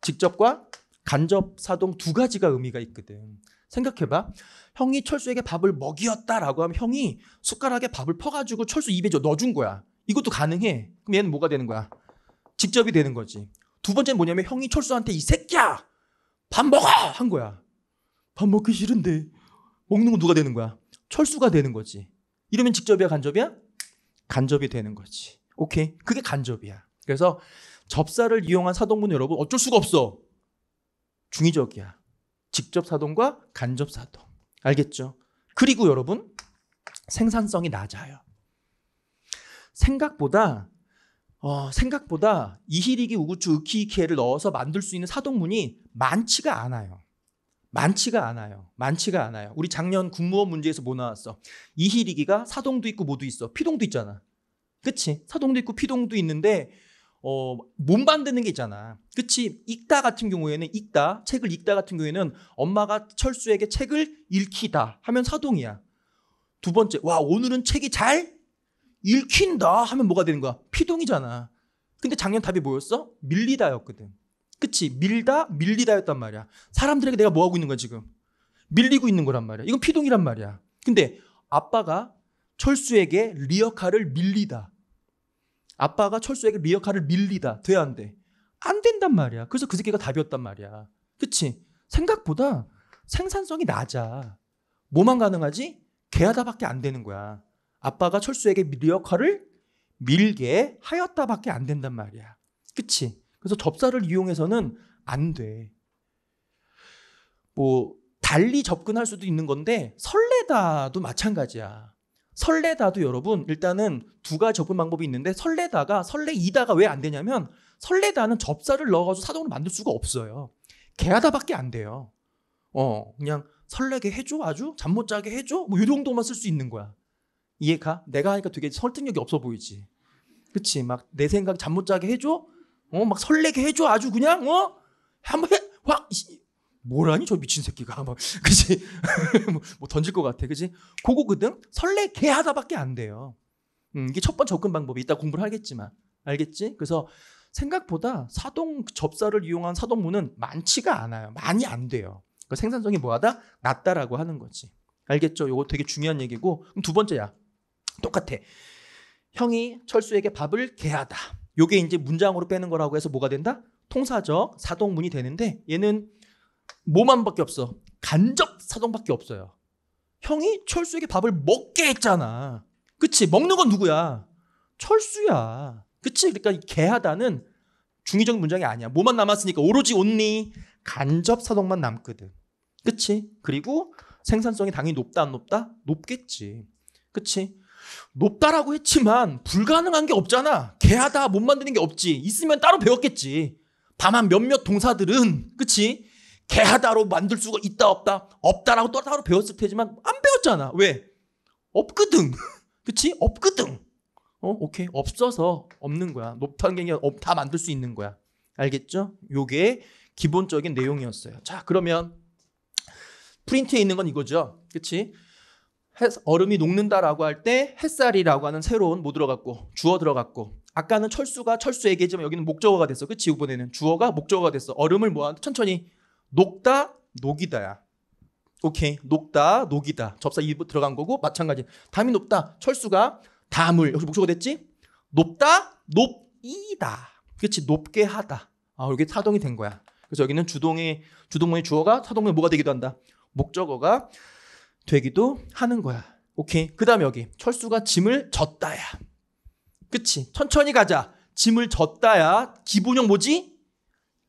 직접과 간접 사동 두 가지가 의미가 있거든. 생각해봐. 형이 철수에게 밥을 먹이었다라고 하면 형이 숟가락에 밥을 퍼가지고 철수 입에 넣어준 거야. 이것도 가능해. 그럼 얘는 뭐가 되는 거야? 직접이 되는 거지. 두 번째는 뭐냐면 형이 철수한테 이 새끼야! 밥 먹어! 한 거야. 밥 먹기 싫은데. 먹는 건 누가 되는 거야? 철수가 되는 거지. 이러면 직접이야, 간접이야? 간접이 되는 거지. 오케이. 그게 간접이야. 그래서 접사를 이용한 사동문 여러분 어쩔 수가 없어. 중의적이야. 직접 사동과 간접 사동. 알겠죠? 그리고 여러분 생산성이 낮아요. 생각보다 어, 생각보다 이히리기, 우구추, 우키이키를 넣어서 만들 수 있는 사동문이 많지가 않아요. 많지가 않아요. 많지가 않아요. 우리 작년 국무원 문제에서 뭐 나왔어? 이히리기가 사동도 있고 뭐도 있어. 피동도 있잖아. 그치? 사동도 있고 피동도 있는데 어, 몸 만드는 게 있잖아. 그치? 읽다 같은 경우에는 읽다, 책을 읽다 같은 경우에는 엄마가 철수에게 책을 읽히다 하면 사동이야. 두 번째, 와, 오늘은 책이 잘 읽힌다 하면 뭐가 되는 거야? 피동이잖아. 근데 작년 답이 뭐였어? 밀리다였거든. 그치? 밀다, 밀리다였단 말이야. 사람들에게 내가 뭐하고 있는 거야, 지금? 밀리고 있는 거란 말이야. 이건 피동이란 말이야. 근데 아빠가 철수에게 리어카를 밀리다. 아빠가 철수에게 리어카를 밀리다. 돼야 안 돼. 안 된단 말이야. 그래서 그 새끼가 답이었단 말이야. 그치? 생각보다 생산성이 낮아. 뭐만 가능하지? 개하다밖에 안 되는 거야. 아빠가 철수에게 리어카를 밀게 하였다밖에 안 된단 말이야. 그치? 그래서 접사를 이용해서는 안 돼. 뭐 달리 접근할 수도 있는 건데 설레다도 마찬가지야. 설레다도 여러분 일단은 두 가지 접근 방법이 있는데 설레다가 설레이다가 왜 안 되냐면 설레다는 접사를 넣어가지고 사동으로 만들 수가 없어요. 개하다밖에 안 돼요. 어 그냥 설레게 해줘 아주 잠 못 자게 해줘 뭐요 정도만 쓸 수 있는 거야. 이해가? 내가 하니까 되게 설득력이 없어 보이지. 그치? 막내 생각 잠 못 자게 해줘? 어, 막 설레게 해줘. 아주 그냥, 어? 한번 해, 확, 뭐라니 저 미친 새끼가 막그치뭐 뭐 던질 것 같아 그치 고거 그등 설레게 하다밖에 안 돼요 음, 이게 첫 번 접근 방법이 있다 공부를 하겠지만 알겠지 그래서 생각보다 사동 접사를 이용한 사동문은 많지가 않아요 많이 안 돼요 그러니까 생산성이 뭐하다 낮다라고 하는 거지 알겠죠 요거 되게 중요한 얘기고 그럼 두 번째야 똑같아. 형이 철수에게 밥을 개하다. 요게 이제 문장으로 빼는 거라고 해서 뭐가 된다? 통사적 사동문이 되는데 얘는 뭐만밖에 없어. 간접 사동밖에 없어요. 형이 철수에게 밥을 먹게 했잖아. 그치? 먹는 건 누구야? 철수야. 그치? 그러니까 개하다는 중의적인 문장이 아니야. 뭐만 남았으니까 오로지 온리 간접 사동만 남거든. 그치? 그리고 생산성이 당연히 높다 안 높다? 높겠지. 그치? 높다라고 했지만 불가능한 게 없잖아. 개하다 못 만드는 게 없지. 있으면 따로 배웠겠지. 다만 몇몇 동사들은 그치? 개하다로 만들 수가 있다 없다 없다라고 또 따로 배웠을 테지만 안 배웠잖아. 왜? 없거든. 그치? 없거든. 어, 오케이. 없어서 없는 거야. 높다는 게 아니라 다 만들 수 있는 거야. 알겠죠? 요게 기본적인 내용이었어요. 자, 그러면 프린트에 있는 건 이거죠. 그치? 얼음이 녹는다라고 할 때 햇살이라고 하는 새로운 뭐 들어갔고 주어 들어갔고 아까는 철수가 철수 에게했지만 여기는 목적어가 됐어. 그치? 이번에는 주어가 목적어가 됐어. 얼음을 모아 천천히 녹다 녹이다야. 오케이. 녹다 녹이다. 접사 2 들어간 거고 마찬가지. 담이 높다. 철수가 담을 여기 목적어 됐지? 높다 높이다. 그치? 높게 하다. 아, 이게 사동이 된 거야. 그래서 여기는 주동의 주동의 주어가 사동의 뭐가 되기도 한다. 목적어가 되기도 하는 거야. 오케이. 그 다음 여기. 철수가 짐을 졌다야. 그치. 천천히 가자. 짐을 졌다야. 기본형 뭐지?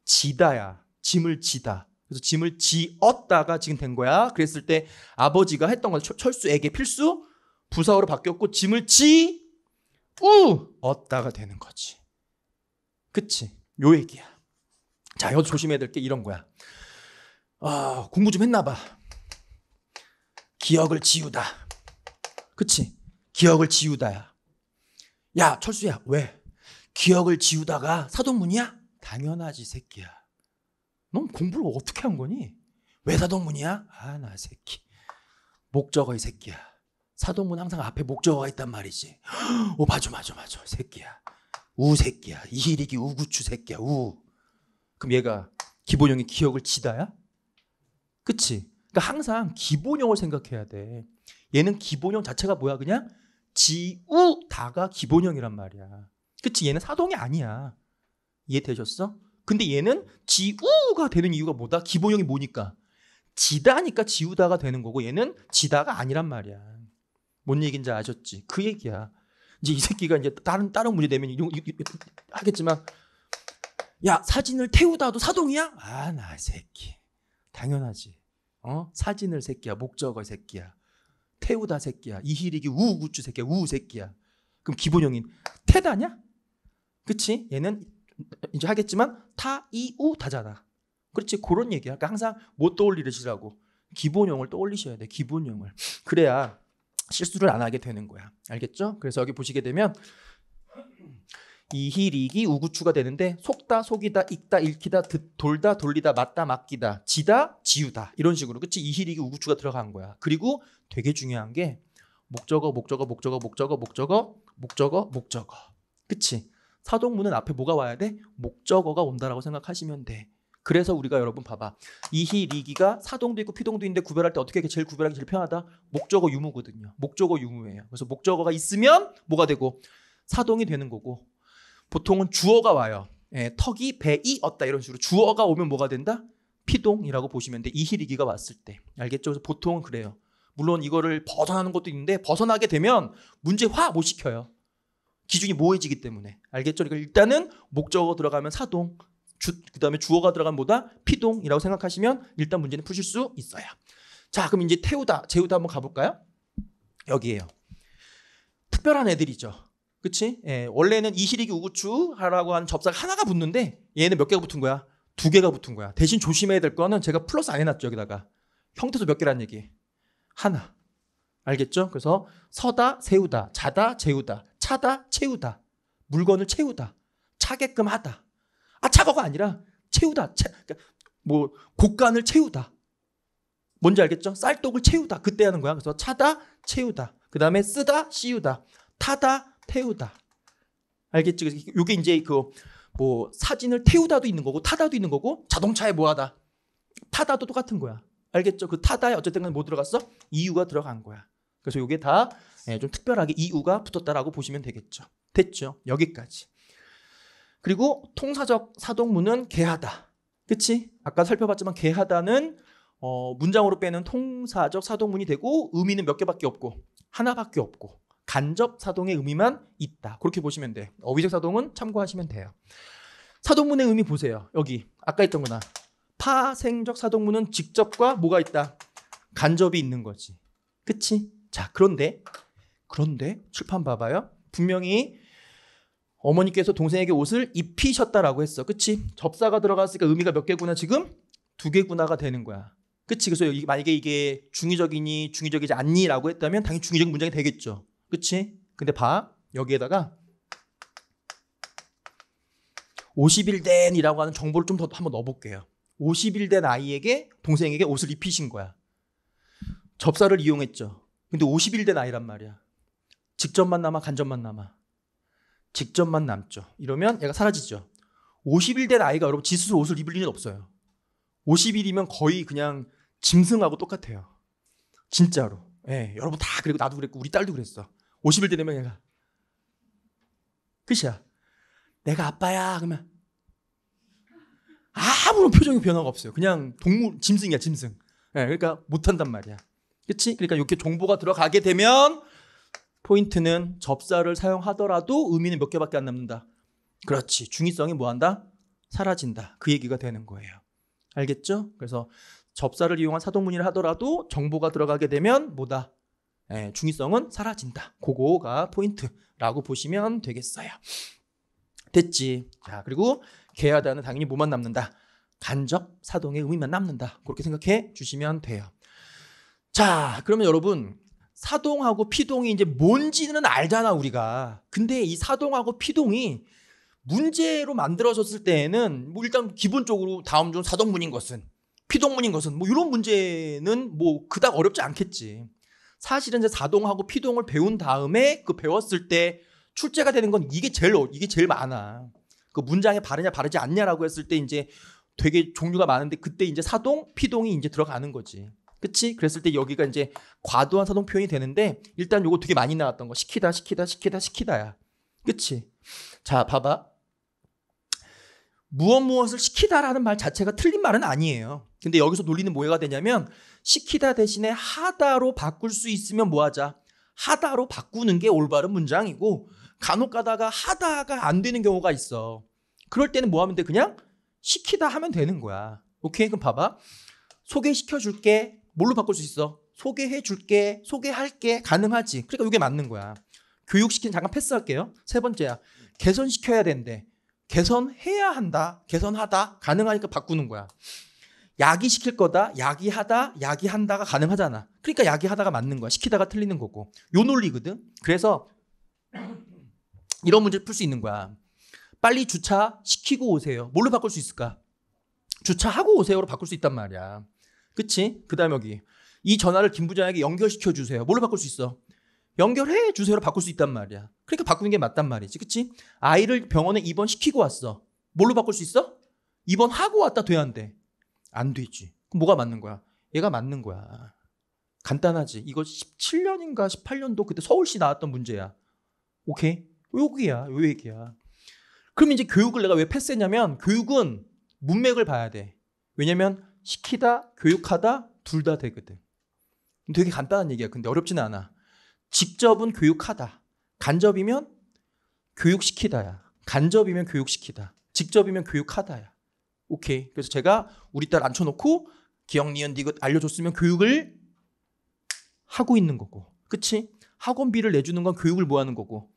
지다야. 짐을 지다. 그래서 짐을 지었다가 지금 된 거야. 그랬을 때 아버지가 했던 건 철수에게 필수 부사어로 바뀌었고 짐을 지, 우, 얻다가 되는 거지. 그치? 요 얘기야. 자, 여기 조심해야 될 게 이런 거야. 아, 공부 좀 했나 봐. 기억을 지우다. 그치? 기억을 지우다야. 야, 철수야, 왜? 기억을 지우다가 사돈문이야? 당연하지, 새끼야. 넌 공부를 어떻게 한 거니? 왜 사돈문이야? 아, 나 새끼. 목적어, 이 새끼야. 사돈문 항상 앞에 목적어가 있단 말이지. 오, 어, 맞아, 맞아, 맞아. 새끼야. 우, 새끼야. 이리기 우구추, 새끼야. 우. 그럼 얘가 기본형이 기억을 지다야? 그치? 그러니까 항상 기본형을 생각해야 돼. 얘는 기본형 자체가 뭐야? 그냥 지우 다가 기본형이란 말이야. 그치? 얘는 사동이 아니야. 이해되셨어? 근데 얘는 지우가 되는 이유가 뭐다? 기본형이 뭐니까? 지다니까 지우다가 되는 거고 얘는 지다가 아니란 말이야. 뭔 얘기인지 아셨지? 그 얘기야. 이제 이 새끼가 이제 다른 다른 문제 되면 이 이거, 하겠지만 야 사진을 태우다도 사동이야? 아나 새끼 당연하지. 어? 사진을 새끼야, 목적어 새끼야, 태우다 새끼야, 이희리기 우우구추 새끼야, 우우 새끼야. 그럼 기본형인 태다냐? 그치? 얘는 이제 하겠지만 타, 이, 우 다잖아. 그렇지? 그런 얘기야. 그러니까 항상 못 떠올리시라고. 기본형을 떠올리셔야 돼. 기본형을. 그래야 실수를 안 하게 되는 거야. 알겠죠? 그래서 여기 보시게 되면 이히릭이 우구추가 되는데 속다 속이다 읽다 읽히다 듣, 돌다 돌리다 맞다 맡기다 지다 지우다 이런 식으로 그치 이히릭이 우구추가 들어간 거야 그리고 되게 중요한 게 목적어 목적어 목적어 목적어 목적어 목적어 목적어 그치 사동문은 앞에 뭐가 와야 돼 목적어가 온다라고 생각하시면 돼 그래서 우리가 여러분 봐봐 이히리기가 사동도 있고 피동도 있는데 구별할 때 어떻게 제일 구별하기 제일 편하다 목적어 유무거든요 목적어 유무예요 그래서 목적어가 있으면 뭐가 되고 사동이 되는 거고 보통은 주어가 와요. 예, 턱이 배이 었다 이런 식으로 주어가 오면 뭐가 된다? 피동이라고 보시면 돼. 이히리기가 왔을 때. 알겠죠? 그래서 보통은 그래요. 물론 이거를 벗어나는 것도 있는데 벗어나게 되면 문제화 못 시켜요. 기준이 모호해지기 때문에. 알겠죠? 그러니까 일단은 목적어 들어가면 사동, 주, 그다음에 주어가 들어간 뭐다? 피동이라고 생각하시면 일단 문제는 푸실 수 있어요. 자, 그럼 이제 태우다, 재우다 한번 가볼까요? 여기에요. 특별한 애들이죠. 그치? 예, 원래는 이시리기 우구추라고 하 접사가 하나가 붙는데 얘는 몇 개가 붙은 거야? 두 개가 붙은 거야. 대신 조심해야 될 거는 제가 플러스 안 해놨죠 여기다가 형태도 몇 개란 얘기? 하나. 알겠죠? 그래서 서다 세우다 자다 재우다 차다 채우다 물건을 채우다 차게끔 하다 아 차거가 아니라 채우다 채, 그러니까 뭐 곡간을 채우다 뭔지 알겠죠? 쌀독을 채우다 그때 하는 거야. 그래서 차다 채우다 그 다음에 쓰다 씌우다 타다 태우다. 알겠죠? 이게 이제 그 뭐 사진을 태우다도 있는 거고 타다도 있는 거고 자동차에 뭐하다 타다도 똑같은 거야. 알겠죠? 그 타다에 어쨌든 간뭐 들어갔어? 이유가 들어간 거야. 그래서 이게 다좀 예, 특별하게 이유가 붙었다라고 보시면 되겠죠. 됐죠? 여기까지. 그리고 통사적 사동문은 개하다. 그치? 아까 살펴봤지만 개하다는 어 문장으로 빼는 통사적 사동문이 되고 의미는 몇 개밖에 없고 하나밖에 없고 간접 사동의 의미만 있다. 그렇게 보시면 돼. 어휘적 사동은 참고하시면 돼요. 사동문의 의미 보세요. 여기 아까 했던 거나 파생적 사동문은 직접과 뭐가 있다? 간접이 있는 거지. 그치? 자, 그런데 그런데 출판 봐봐요. 분명히 어머니께서 동생에게 옷을 입히셨다라고 했어. 그치? 접사가 들어갔으니까 의미가 몇 개구나 지금? 두 개구나가 되는 거야. 그치? 그래서 만약에 이게 중의적이니 중의적이지 않니라고 했다면 당연히 중의적 인 문장이 되겠죠. 그치? 근데 봐. 여기에다가 5 1일 된이라고 하는 정보를 좀 더 한번 넣어볼게요. 5 1일된 아이에게 동생에게 옷을 입히신 거야. 접사를 이용했죠. 근데 5 1일된 아이란 말이야. 직접만 남아 간접만 남아. 직접만 남죠. 이러면 얘가 사라지죠. 5 1일된 아이가 여러분 지수 옷을 입을 일은 없어요. 50일이면 거의 그냥 짐승하고 똑같아요. 진짜로. 예, 여러분 다 그리고 나도 그랬고 우리 딸도 그랬어. 50일 되면 얘가 끝이야. 내가 아빠야. 그러면 아무런 표정이 변화가 없어요. 그냥 동물 짐승이야 짐승. 네, 그러니까 못한단 말이야. 그렇 그러니까 이렇게 정보가 들어가게 되면 포인트는 접사를 사용하더라도 의미는 몇 개밖에 안 남는다. 그렇지. 중의성이 뭐한다? 사라진다. 그 얘기가 되는 거예요. 알겠죠? 그래서 접사를 이용한 사동문의를 하더라도 정보가 들어가게 되면 뭐다? 에, 예, 중의성은 사라진다. 그거가 포인트라고 보시면 되겠어요. 됐지. 자, 그리고 개하다는 당연히 뭐만 남는다. 간접 사동의 의미만 남는다. 그렇게 생각해 주시면 돼요. 자, 그러면 여러분 사동하고 피동이 이제 뭔지는 알잖아 우리가. 근데 이 사동하고 피동이 문제로 만들어졌을 때에는 뭐 일단 기본적으로 다음 중 사동문인 것은 피동문인 것은 뭐 이런 문제는 뭐 그닥 어렵지 않겠지. 사실은 이제 사동하고 피동을 배운 다음에 그 배웠을 때 출제가 되는 건 이게 제일 이게 제일 많아. 그 문장에 바르냐 바르지 않냐라고 했을 때 이제 되게 종류가 많은데 그때 이제 사동, 피동이 이제 들어가는 거지. 그치? 그랬을 때 여기가 이제 과도한 사동 표현이 되는데 일단 요거 되게 많이 나왔던 거 시키다 시키다 시키다 시키다야. 그치? 자 봐봐. 무엇 무엇을 시키다라는 말 자체가 틀린 말은 아니에요. 근데 여기서 논리는 뭐가 되냐면 시키다 대신에 하다로 바꿀 수 있으면 뭐 하자. 하다로 바꾸는 게 올바른 문장이고 간혹 가다가 하다가 안 되는 경우가 있어. 그럴 때는 뭐 하면 돼? 그냥 시키다 하면 되는 거야. 오케이? 그럼 봐봐. 소개시켜 줄게. 뭘로 바꿀 수 있어? 소개해 줄게. 소개할게. 가능하지. 그러니까 이게 맞는 거야. 교육시킨 잠깐 패스할게요. 세 번째야. 개선시켜야 된대. 개선해야 한다. 개선하다. 가능하니까 바꾸는 거야. 야기시킬 거다, 야기하다, 야기한다가 가능하잖아. 그러니까 야기하다가 맞는 거야. 시키다가 틀리는 거고. 요 논리거든. 그래서 이런 문제를 풀 수 있는 거야. 빨리 주차 시키고 오세요. 뭘로 바꿀 수 있을까? 주차하고 오세요로 바꿀 수 있단 말이야. 그치? 그 다음 여기. 이 전화를 김 부장에게 연결시켜 주세요. 뭘로 바꿀 수 있어? 연결해 주세요로 바꿀 수 있단 말이야. 그러니까 바꾸는 게 맞단 말이지. 그치? 아이를 병원에 입원시키고 왔어. 뭘로 바꿀 수 있어? 입원하고 왔다 돼야 한대. 안 되지. 그럼 뭐가 맞는 거야? 얘가 맞는 거야. 간단하지. 이거 17년인가 18년도 그때 서울시 나왔던 문제야. 오케이? 요기야. 요 얘기야. 그럼 이제 교육을 내가 왜 패스했냐면 교육은 문맥을 봐야 돼. 왜냐면 시키다, 교육하다 둘 다 되거든. 되게 간단한 얘기야. 근데 어렵진 않아. 직접은 교육하다. 간접이면 교육시키다야. 간접이면 교육시키다. 직접이면 교육하다야. 오케이. 그래서 제가 우리 딸 앉혀놓고 기억 니은 니긋 알려줬으면 교육을 하고 있는 거고. 그치? 학원비를 내주는 건 교육을 뭐 하는 거고.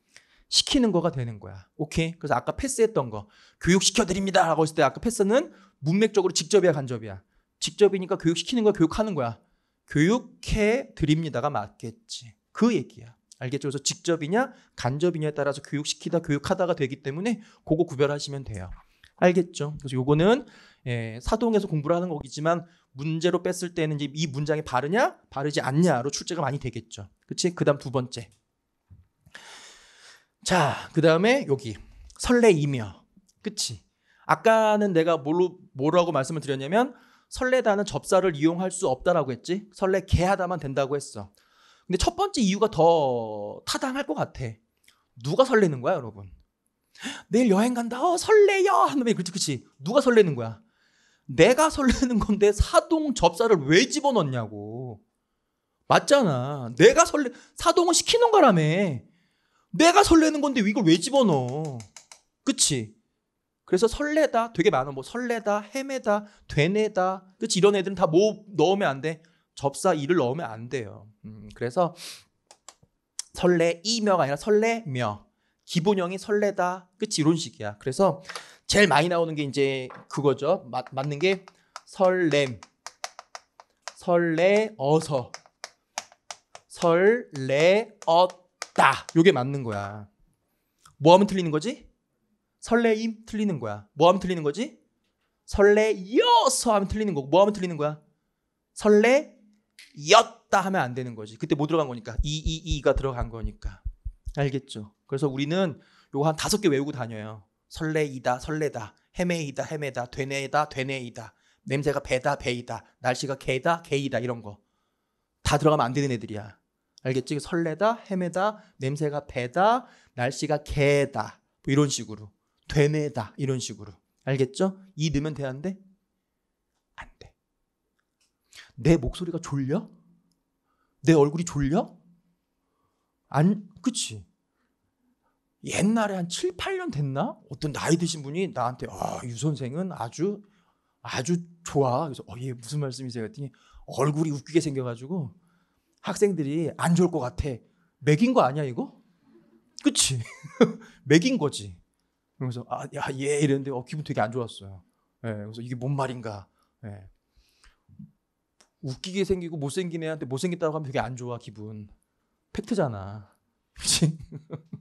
시키는 거가 되는 거야. 오케이? 그래서 아까 패스했던 거. 교육시켜드립니다. 라고 했을 때 아까 패스는 문맥적으로 직접이야, 간접이야. 직접이니까 교육시키는 거야, 교육하는 거야. 교육해 드립니다가 맞겠지. 그 얘기야. 알겠죠? 그래서 직접이냐, 간접이냐에 따라서 교육시키다, 교육하다가 되기 때문에 그거 구별하시면 돼요. 알겠죠. 그래서 요거는 예, 사동에서 공부를 하는 거겠지만 문제로 뺐을 때는 이제 이 문장이 바르냐 바르지 않냐로 출제가 많이 되겠죠. 그치? 그 다음 두 번째. 자, 그 다음에 여기 설레이며. 그치? 아까는 내가 뭘로, 뭐라고 말씀을 드렸냐면 설레다는 접사를 이용할 수 없다라고 했지. 설레개 하다만 된다고 했어. 근데 첫 번째 이유가 더 타당할 것 같아. 누가 설레는 거야, 여러분? 내일 여행 간다. 어, 설레요. 한다음 그렇지, 그렇지. 누가 설레는 거야? 내가 설레는 건데 사동 접사를 왜 집어넣냐고. 맞잖아. 내가 설레 사동을 시키는 거라며. 내가 설레는 건데 이걸 왜 집어넣어? 그치? 그래서 설레다 되게 많아. 뭐 설레다, 헤매다, 되뇌다. 그치? 이런 애들은 다 뭐 넣으면 안 돼? 접사 일을 넣으면 안 돼요. 음, 그래서 설레이며가 아니라 설레며. 기본형이 설레다 끝이 이런 식이야. 그래서 제일 많이 나오는 게 이제 그거죠. 맞, 맞는 게 설렘, 설레어서, 설레었다. 요게 맞는 거야. 뭐 하면 틀리는 거지? 설레임 틀리는 거야. 뭐 하면 틀리는 거지? 설레여서 하면 틀리는 거고 뭐 하면 틀리는 거야? 설레였다 하면 안 되는 거지. 그때 뭐 들어간 거니까 이 이 이가 들어간 거니까. 알겠죠? 그래서 우리는 요거 한 다섯 개 외우고 다녀요. 설레이다, 설레다, 헤매이다, 헤매다, 되네이다되네이다 냄새가 배다, 배이다, 날씨가 개다, 개이다 이런 거. 다 들어가면 안 되는 애들이야. 알겠지? 설레다, 헤매다, 냄새가 배다, 날씨가 개다. 뭐 이런 식으로. 되네다 이런 식으로. 알겠죠? 이 넣으면 되는데 안 돼. 내 목소리가 졸려? 내 얼굴이 졸려? 안 그치? 옛날에 한 7, 8년 됐나? 어떤 나이 드신 분이 나한테 아, 유 선생은 아주 아주 좋아. 그래서 어, 예, 무슨 말씀이세요? 했더니 얼굴이 웃기게 생겨 가지고 학생들이 안 좋을 것 같아. 맥인 거 아니야, 이거? 그치? 맥인 거지. 그러면서 아, 야, 예 이랬는데 어, 기분 되게 안 좋았어요. 예, 그래서 이게 뭔 말인가? 예. 웃기게 생기고 못생긴 애한테 못생겼다고 하면 되게 안 좋아, 기분. 팩트잖아. 그치?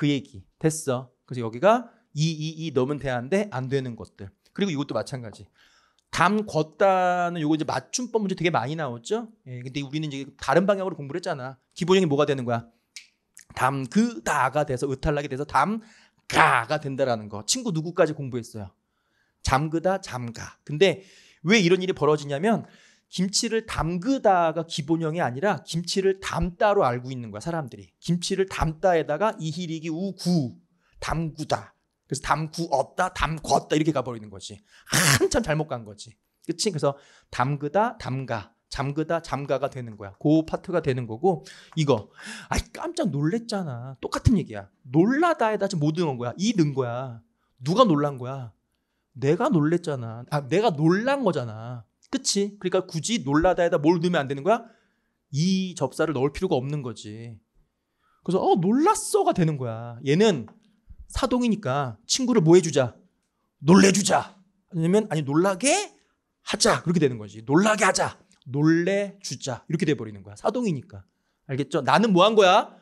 그 얘기 됐어. 그래서 여기가 이이이 넘은 대안데안 되는 것들. 그리고 이것도 마찬가지. 담 걷다는 요거 이제 맞춤법 문제 되게 많이 나오죠. 예, 근데 우리는 이제 다른 방향으로 공부를 했잖아. 기본형이 뭐가 되는 거야? 담그 다가 돼서 의탈락이 돼서 담 가가 된다라는 거. 친구 누구까지 공부했어요? 잠그다 잠가. 근데 왜 이런 일이 벌어지냐면 김치를 담그다가 기본형이 아니라 김치를 담다로 알고 있는 거야 사람들이 김치를 담다에다가 이히리기 우구 담구다 그래서 담구없다 담궜다 이렇게 가버리는 거지 한참 잘못 간 거지 그치 그래서 담그다 담가 잠그다 잠가가 되는 거야 그 파트가 되는 거고 이거 아이 깜짝 놀랬잖아 똑같은 얘기야 놀라다에다 지금 뭐 넣은 거야 이 는 거야 누가 놀란 거야 내가 놀랬잖아 아 내가 놀란 거잖아 그치? 그러니까 굳이 놀라다에다 뭘 넣으면 안 되는 거야? 이 접사를 넣을 필요가 없는 거지. 그래서 어 놀랐어가 되는 거야. 얘는 사동이니까 친구를 뭐 해주자? 놀래주자. 아니면 아니 놀라게 하자 그렇게 되는 거지. 놀라게 하자. 놀래주자 이렇게 돼버리는 거야. 사동이니까 알겠죠? 나는 뭐 한 거야?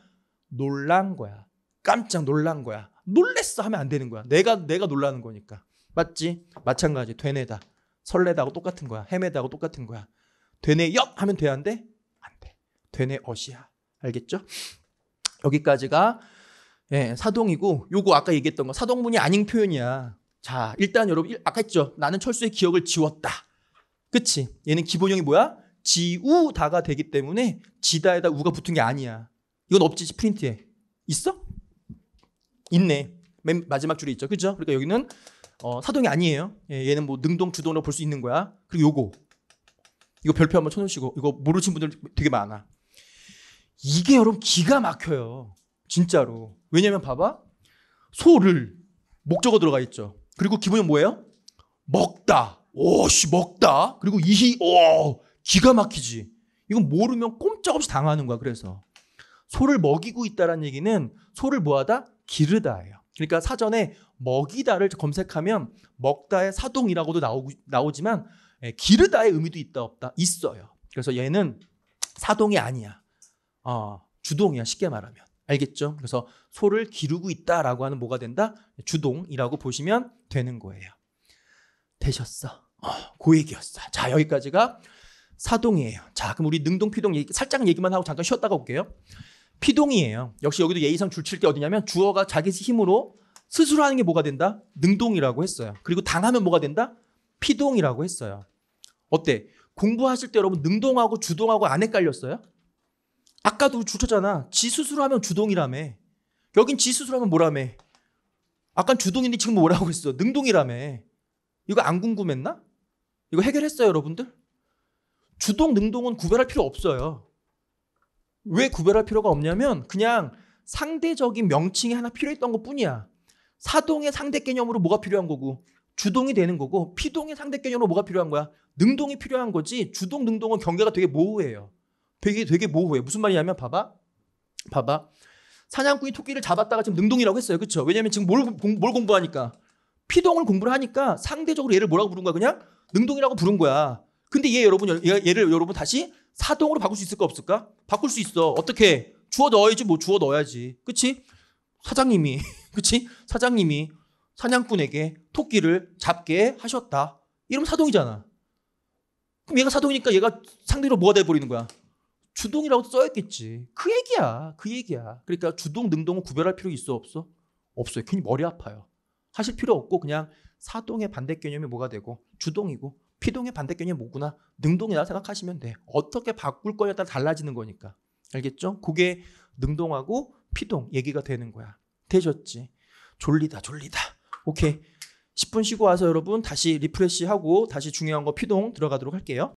놀란 거야. 깜짝 놀란 거야. 놀랬어 하면 안 되는 거야. 내가 내가 놀라는 거니까 맞지? 마찬가지 되뇌다. 설레다고 똑같은 거야. 헤매다고 똑같은 거야. 되네 역 하면 돼야 데안 돼. 되네 엇이야 알겠죠? 여기까지가 예, 사동이고 요거 아까 얘기했던 거 사동문이 아닌 표현이야. 자, 일단 여러분 아까 했죠. 나는 철수의 기억을 지웠다. 그치? 얘는 기본형이 뭐야? 지우다가 되기 때문에 지다에다 우가 붙은 게 아니야. 이건 없지 프린트에. 있어? 있네. 맨 마지막 줄이 있죠. 그죠? 그러니까 여기는 어, 사동이 아니에요. 예, 얘는 뭐 능동 주동으로 볼 수 있는 거야. 그리고 요거 이거 별표 한번 쳐놓으시고 이거 모르신 분들 되게 많아. 이게 여러분 기가 막혀요. 진짜로. 왜냐면 봐봐. 소를 목적어 들어가 있죠. 그리고 기본이 뭐예요? 먹다. 오씨 먹다. 그리고 이히 오 기가 막히지. 이건 모르면 꼼짝없이 당하는 거야. 그래서 소를 먹이고 있다라는 얘기는 소를 뭐하다 기르다예요. 그러니까 사전에 먹이다를 검색하면 먹다의 사동이라고도 나오고, 나오지만 예, 기르다의 의미도 있다 없다 있어요. 그래서 얘는 사동이 아니야. 어, 주동이야 쉽게 말하면. 알겠죠? 그래서 소를 기르고 있다라고 하는 뭐가 된다? 주동이라고 보시면 되는 거예요. 되셨어. 어, 그 얘기였어. 자, 여기까지가 사동이에요. 자, 그럼 우리 능동, 피동 얘기, 살짝 얘기만 하고 잠깐 쉬었다가 올게요. 피동이에요. 역시 여기도 예의상 줄칠 게 어디냐면 주어가 자기 힘으로 스스로 하는 게 뭐가 된다? 능동이라고 했어요. 그리고 당하면 뭐가 된다? 피동이라고 했어요. 어때? 공부하실 때 여러분 능동하고 주동하고 안 헷갈렸어요? 아까도 주쳤잖아. 지 스스로 하면 주동이라며. 여긴 지 스스로 하면 뭐라며. 아까 주동인데 지금 뭐라고 했어? 능동이라며. 이거 안 궁금했나? 이거 해결했어요, 여러분들? 주동, 능동은 구별할 필요 없어요. 왜 구별할 필요가 없냐면 그냥 상대적인 명칭이 하나 필요했던 것 뿐이야. 사동의 상대 개념으로 뭐가 필요한 거고 주동이 되는 거고 피동의 상대 개념으로 뭐가 필요한 거야? 능동이 필요한 거지 주동 능동은 경계가 되게 모호해요. 되게 되게 모호해. 무슨 말이냐면 봐봐. 봐봐. 사냥꾼이 토끼를 잡았다가 지금 능동이라고 했어요. 그렇죠? 왜냐면 지금 뭘, 공, 뭘 공부하니까 피동을 공부를 하니까 상대적으로 얘를 뭐라고 부른 거야? 그냥 능동이라고 부른 거야. 근데 얘 여러분 얘, 얘를 여러분 다시 사동으로 바꿀 수 있을까 없을까? 바꿀 수 있어. 어떻게? 주워 넣어야지 뭐 주워 넣어야지. 그렇지? 사장님이 그치? 사장님이 사냥꾼에게 토끼를 잡게 하셨다. 이러면 사동이잖아. 그럼 얘가 사동이니까 얘가 상대로 뭐가 돼버리는 거야? 주동이라고 써야겠지. 그 얘기야. 그 얘기야. 그러니까 주동, 능동은 구별할 필요 있어? 없어? 없어요. 괜히 머리 아파요. 하실 필요 없고 그냥 사동의 반대 개념이 뭐가 되고 주동이고 피동의 반대 개념이 뭐구나. 능동이라 생각하시면 돼. 어떻게 바꿀 거냐에 따라 달라지는 거니까. 알겠죠? 그게 능동하고 피동 얘기가 되는 거야. 되셨지. 졸리다, 졸리다. 오케이. 10분 쉬고 와서 여러분 다시 리프레시하고 다시 중요한 거 피동 들어가도록 할게요.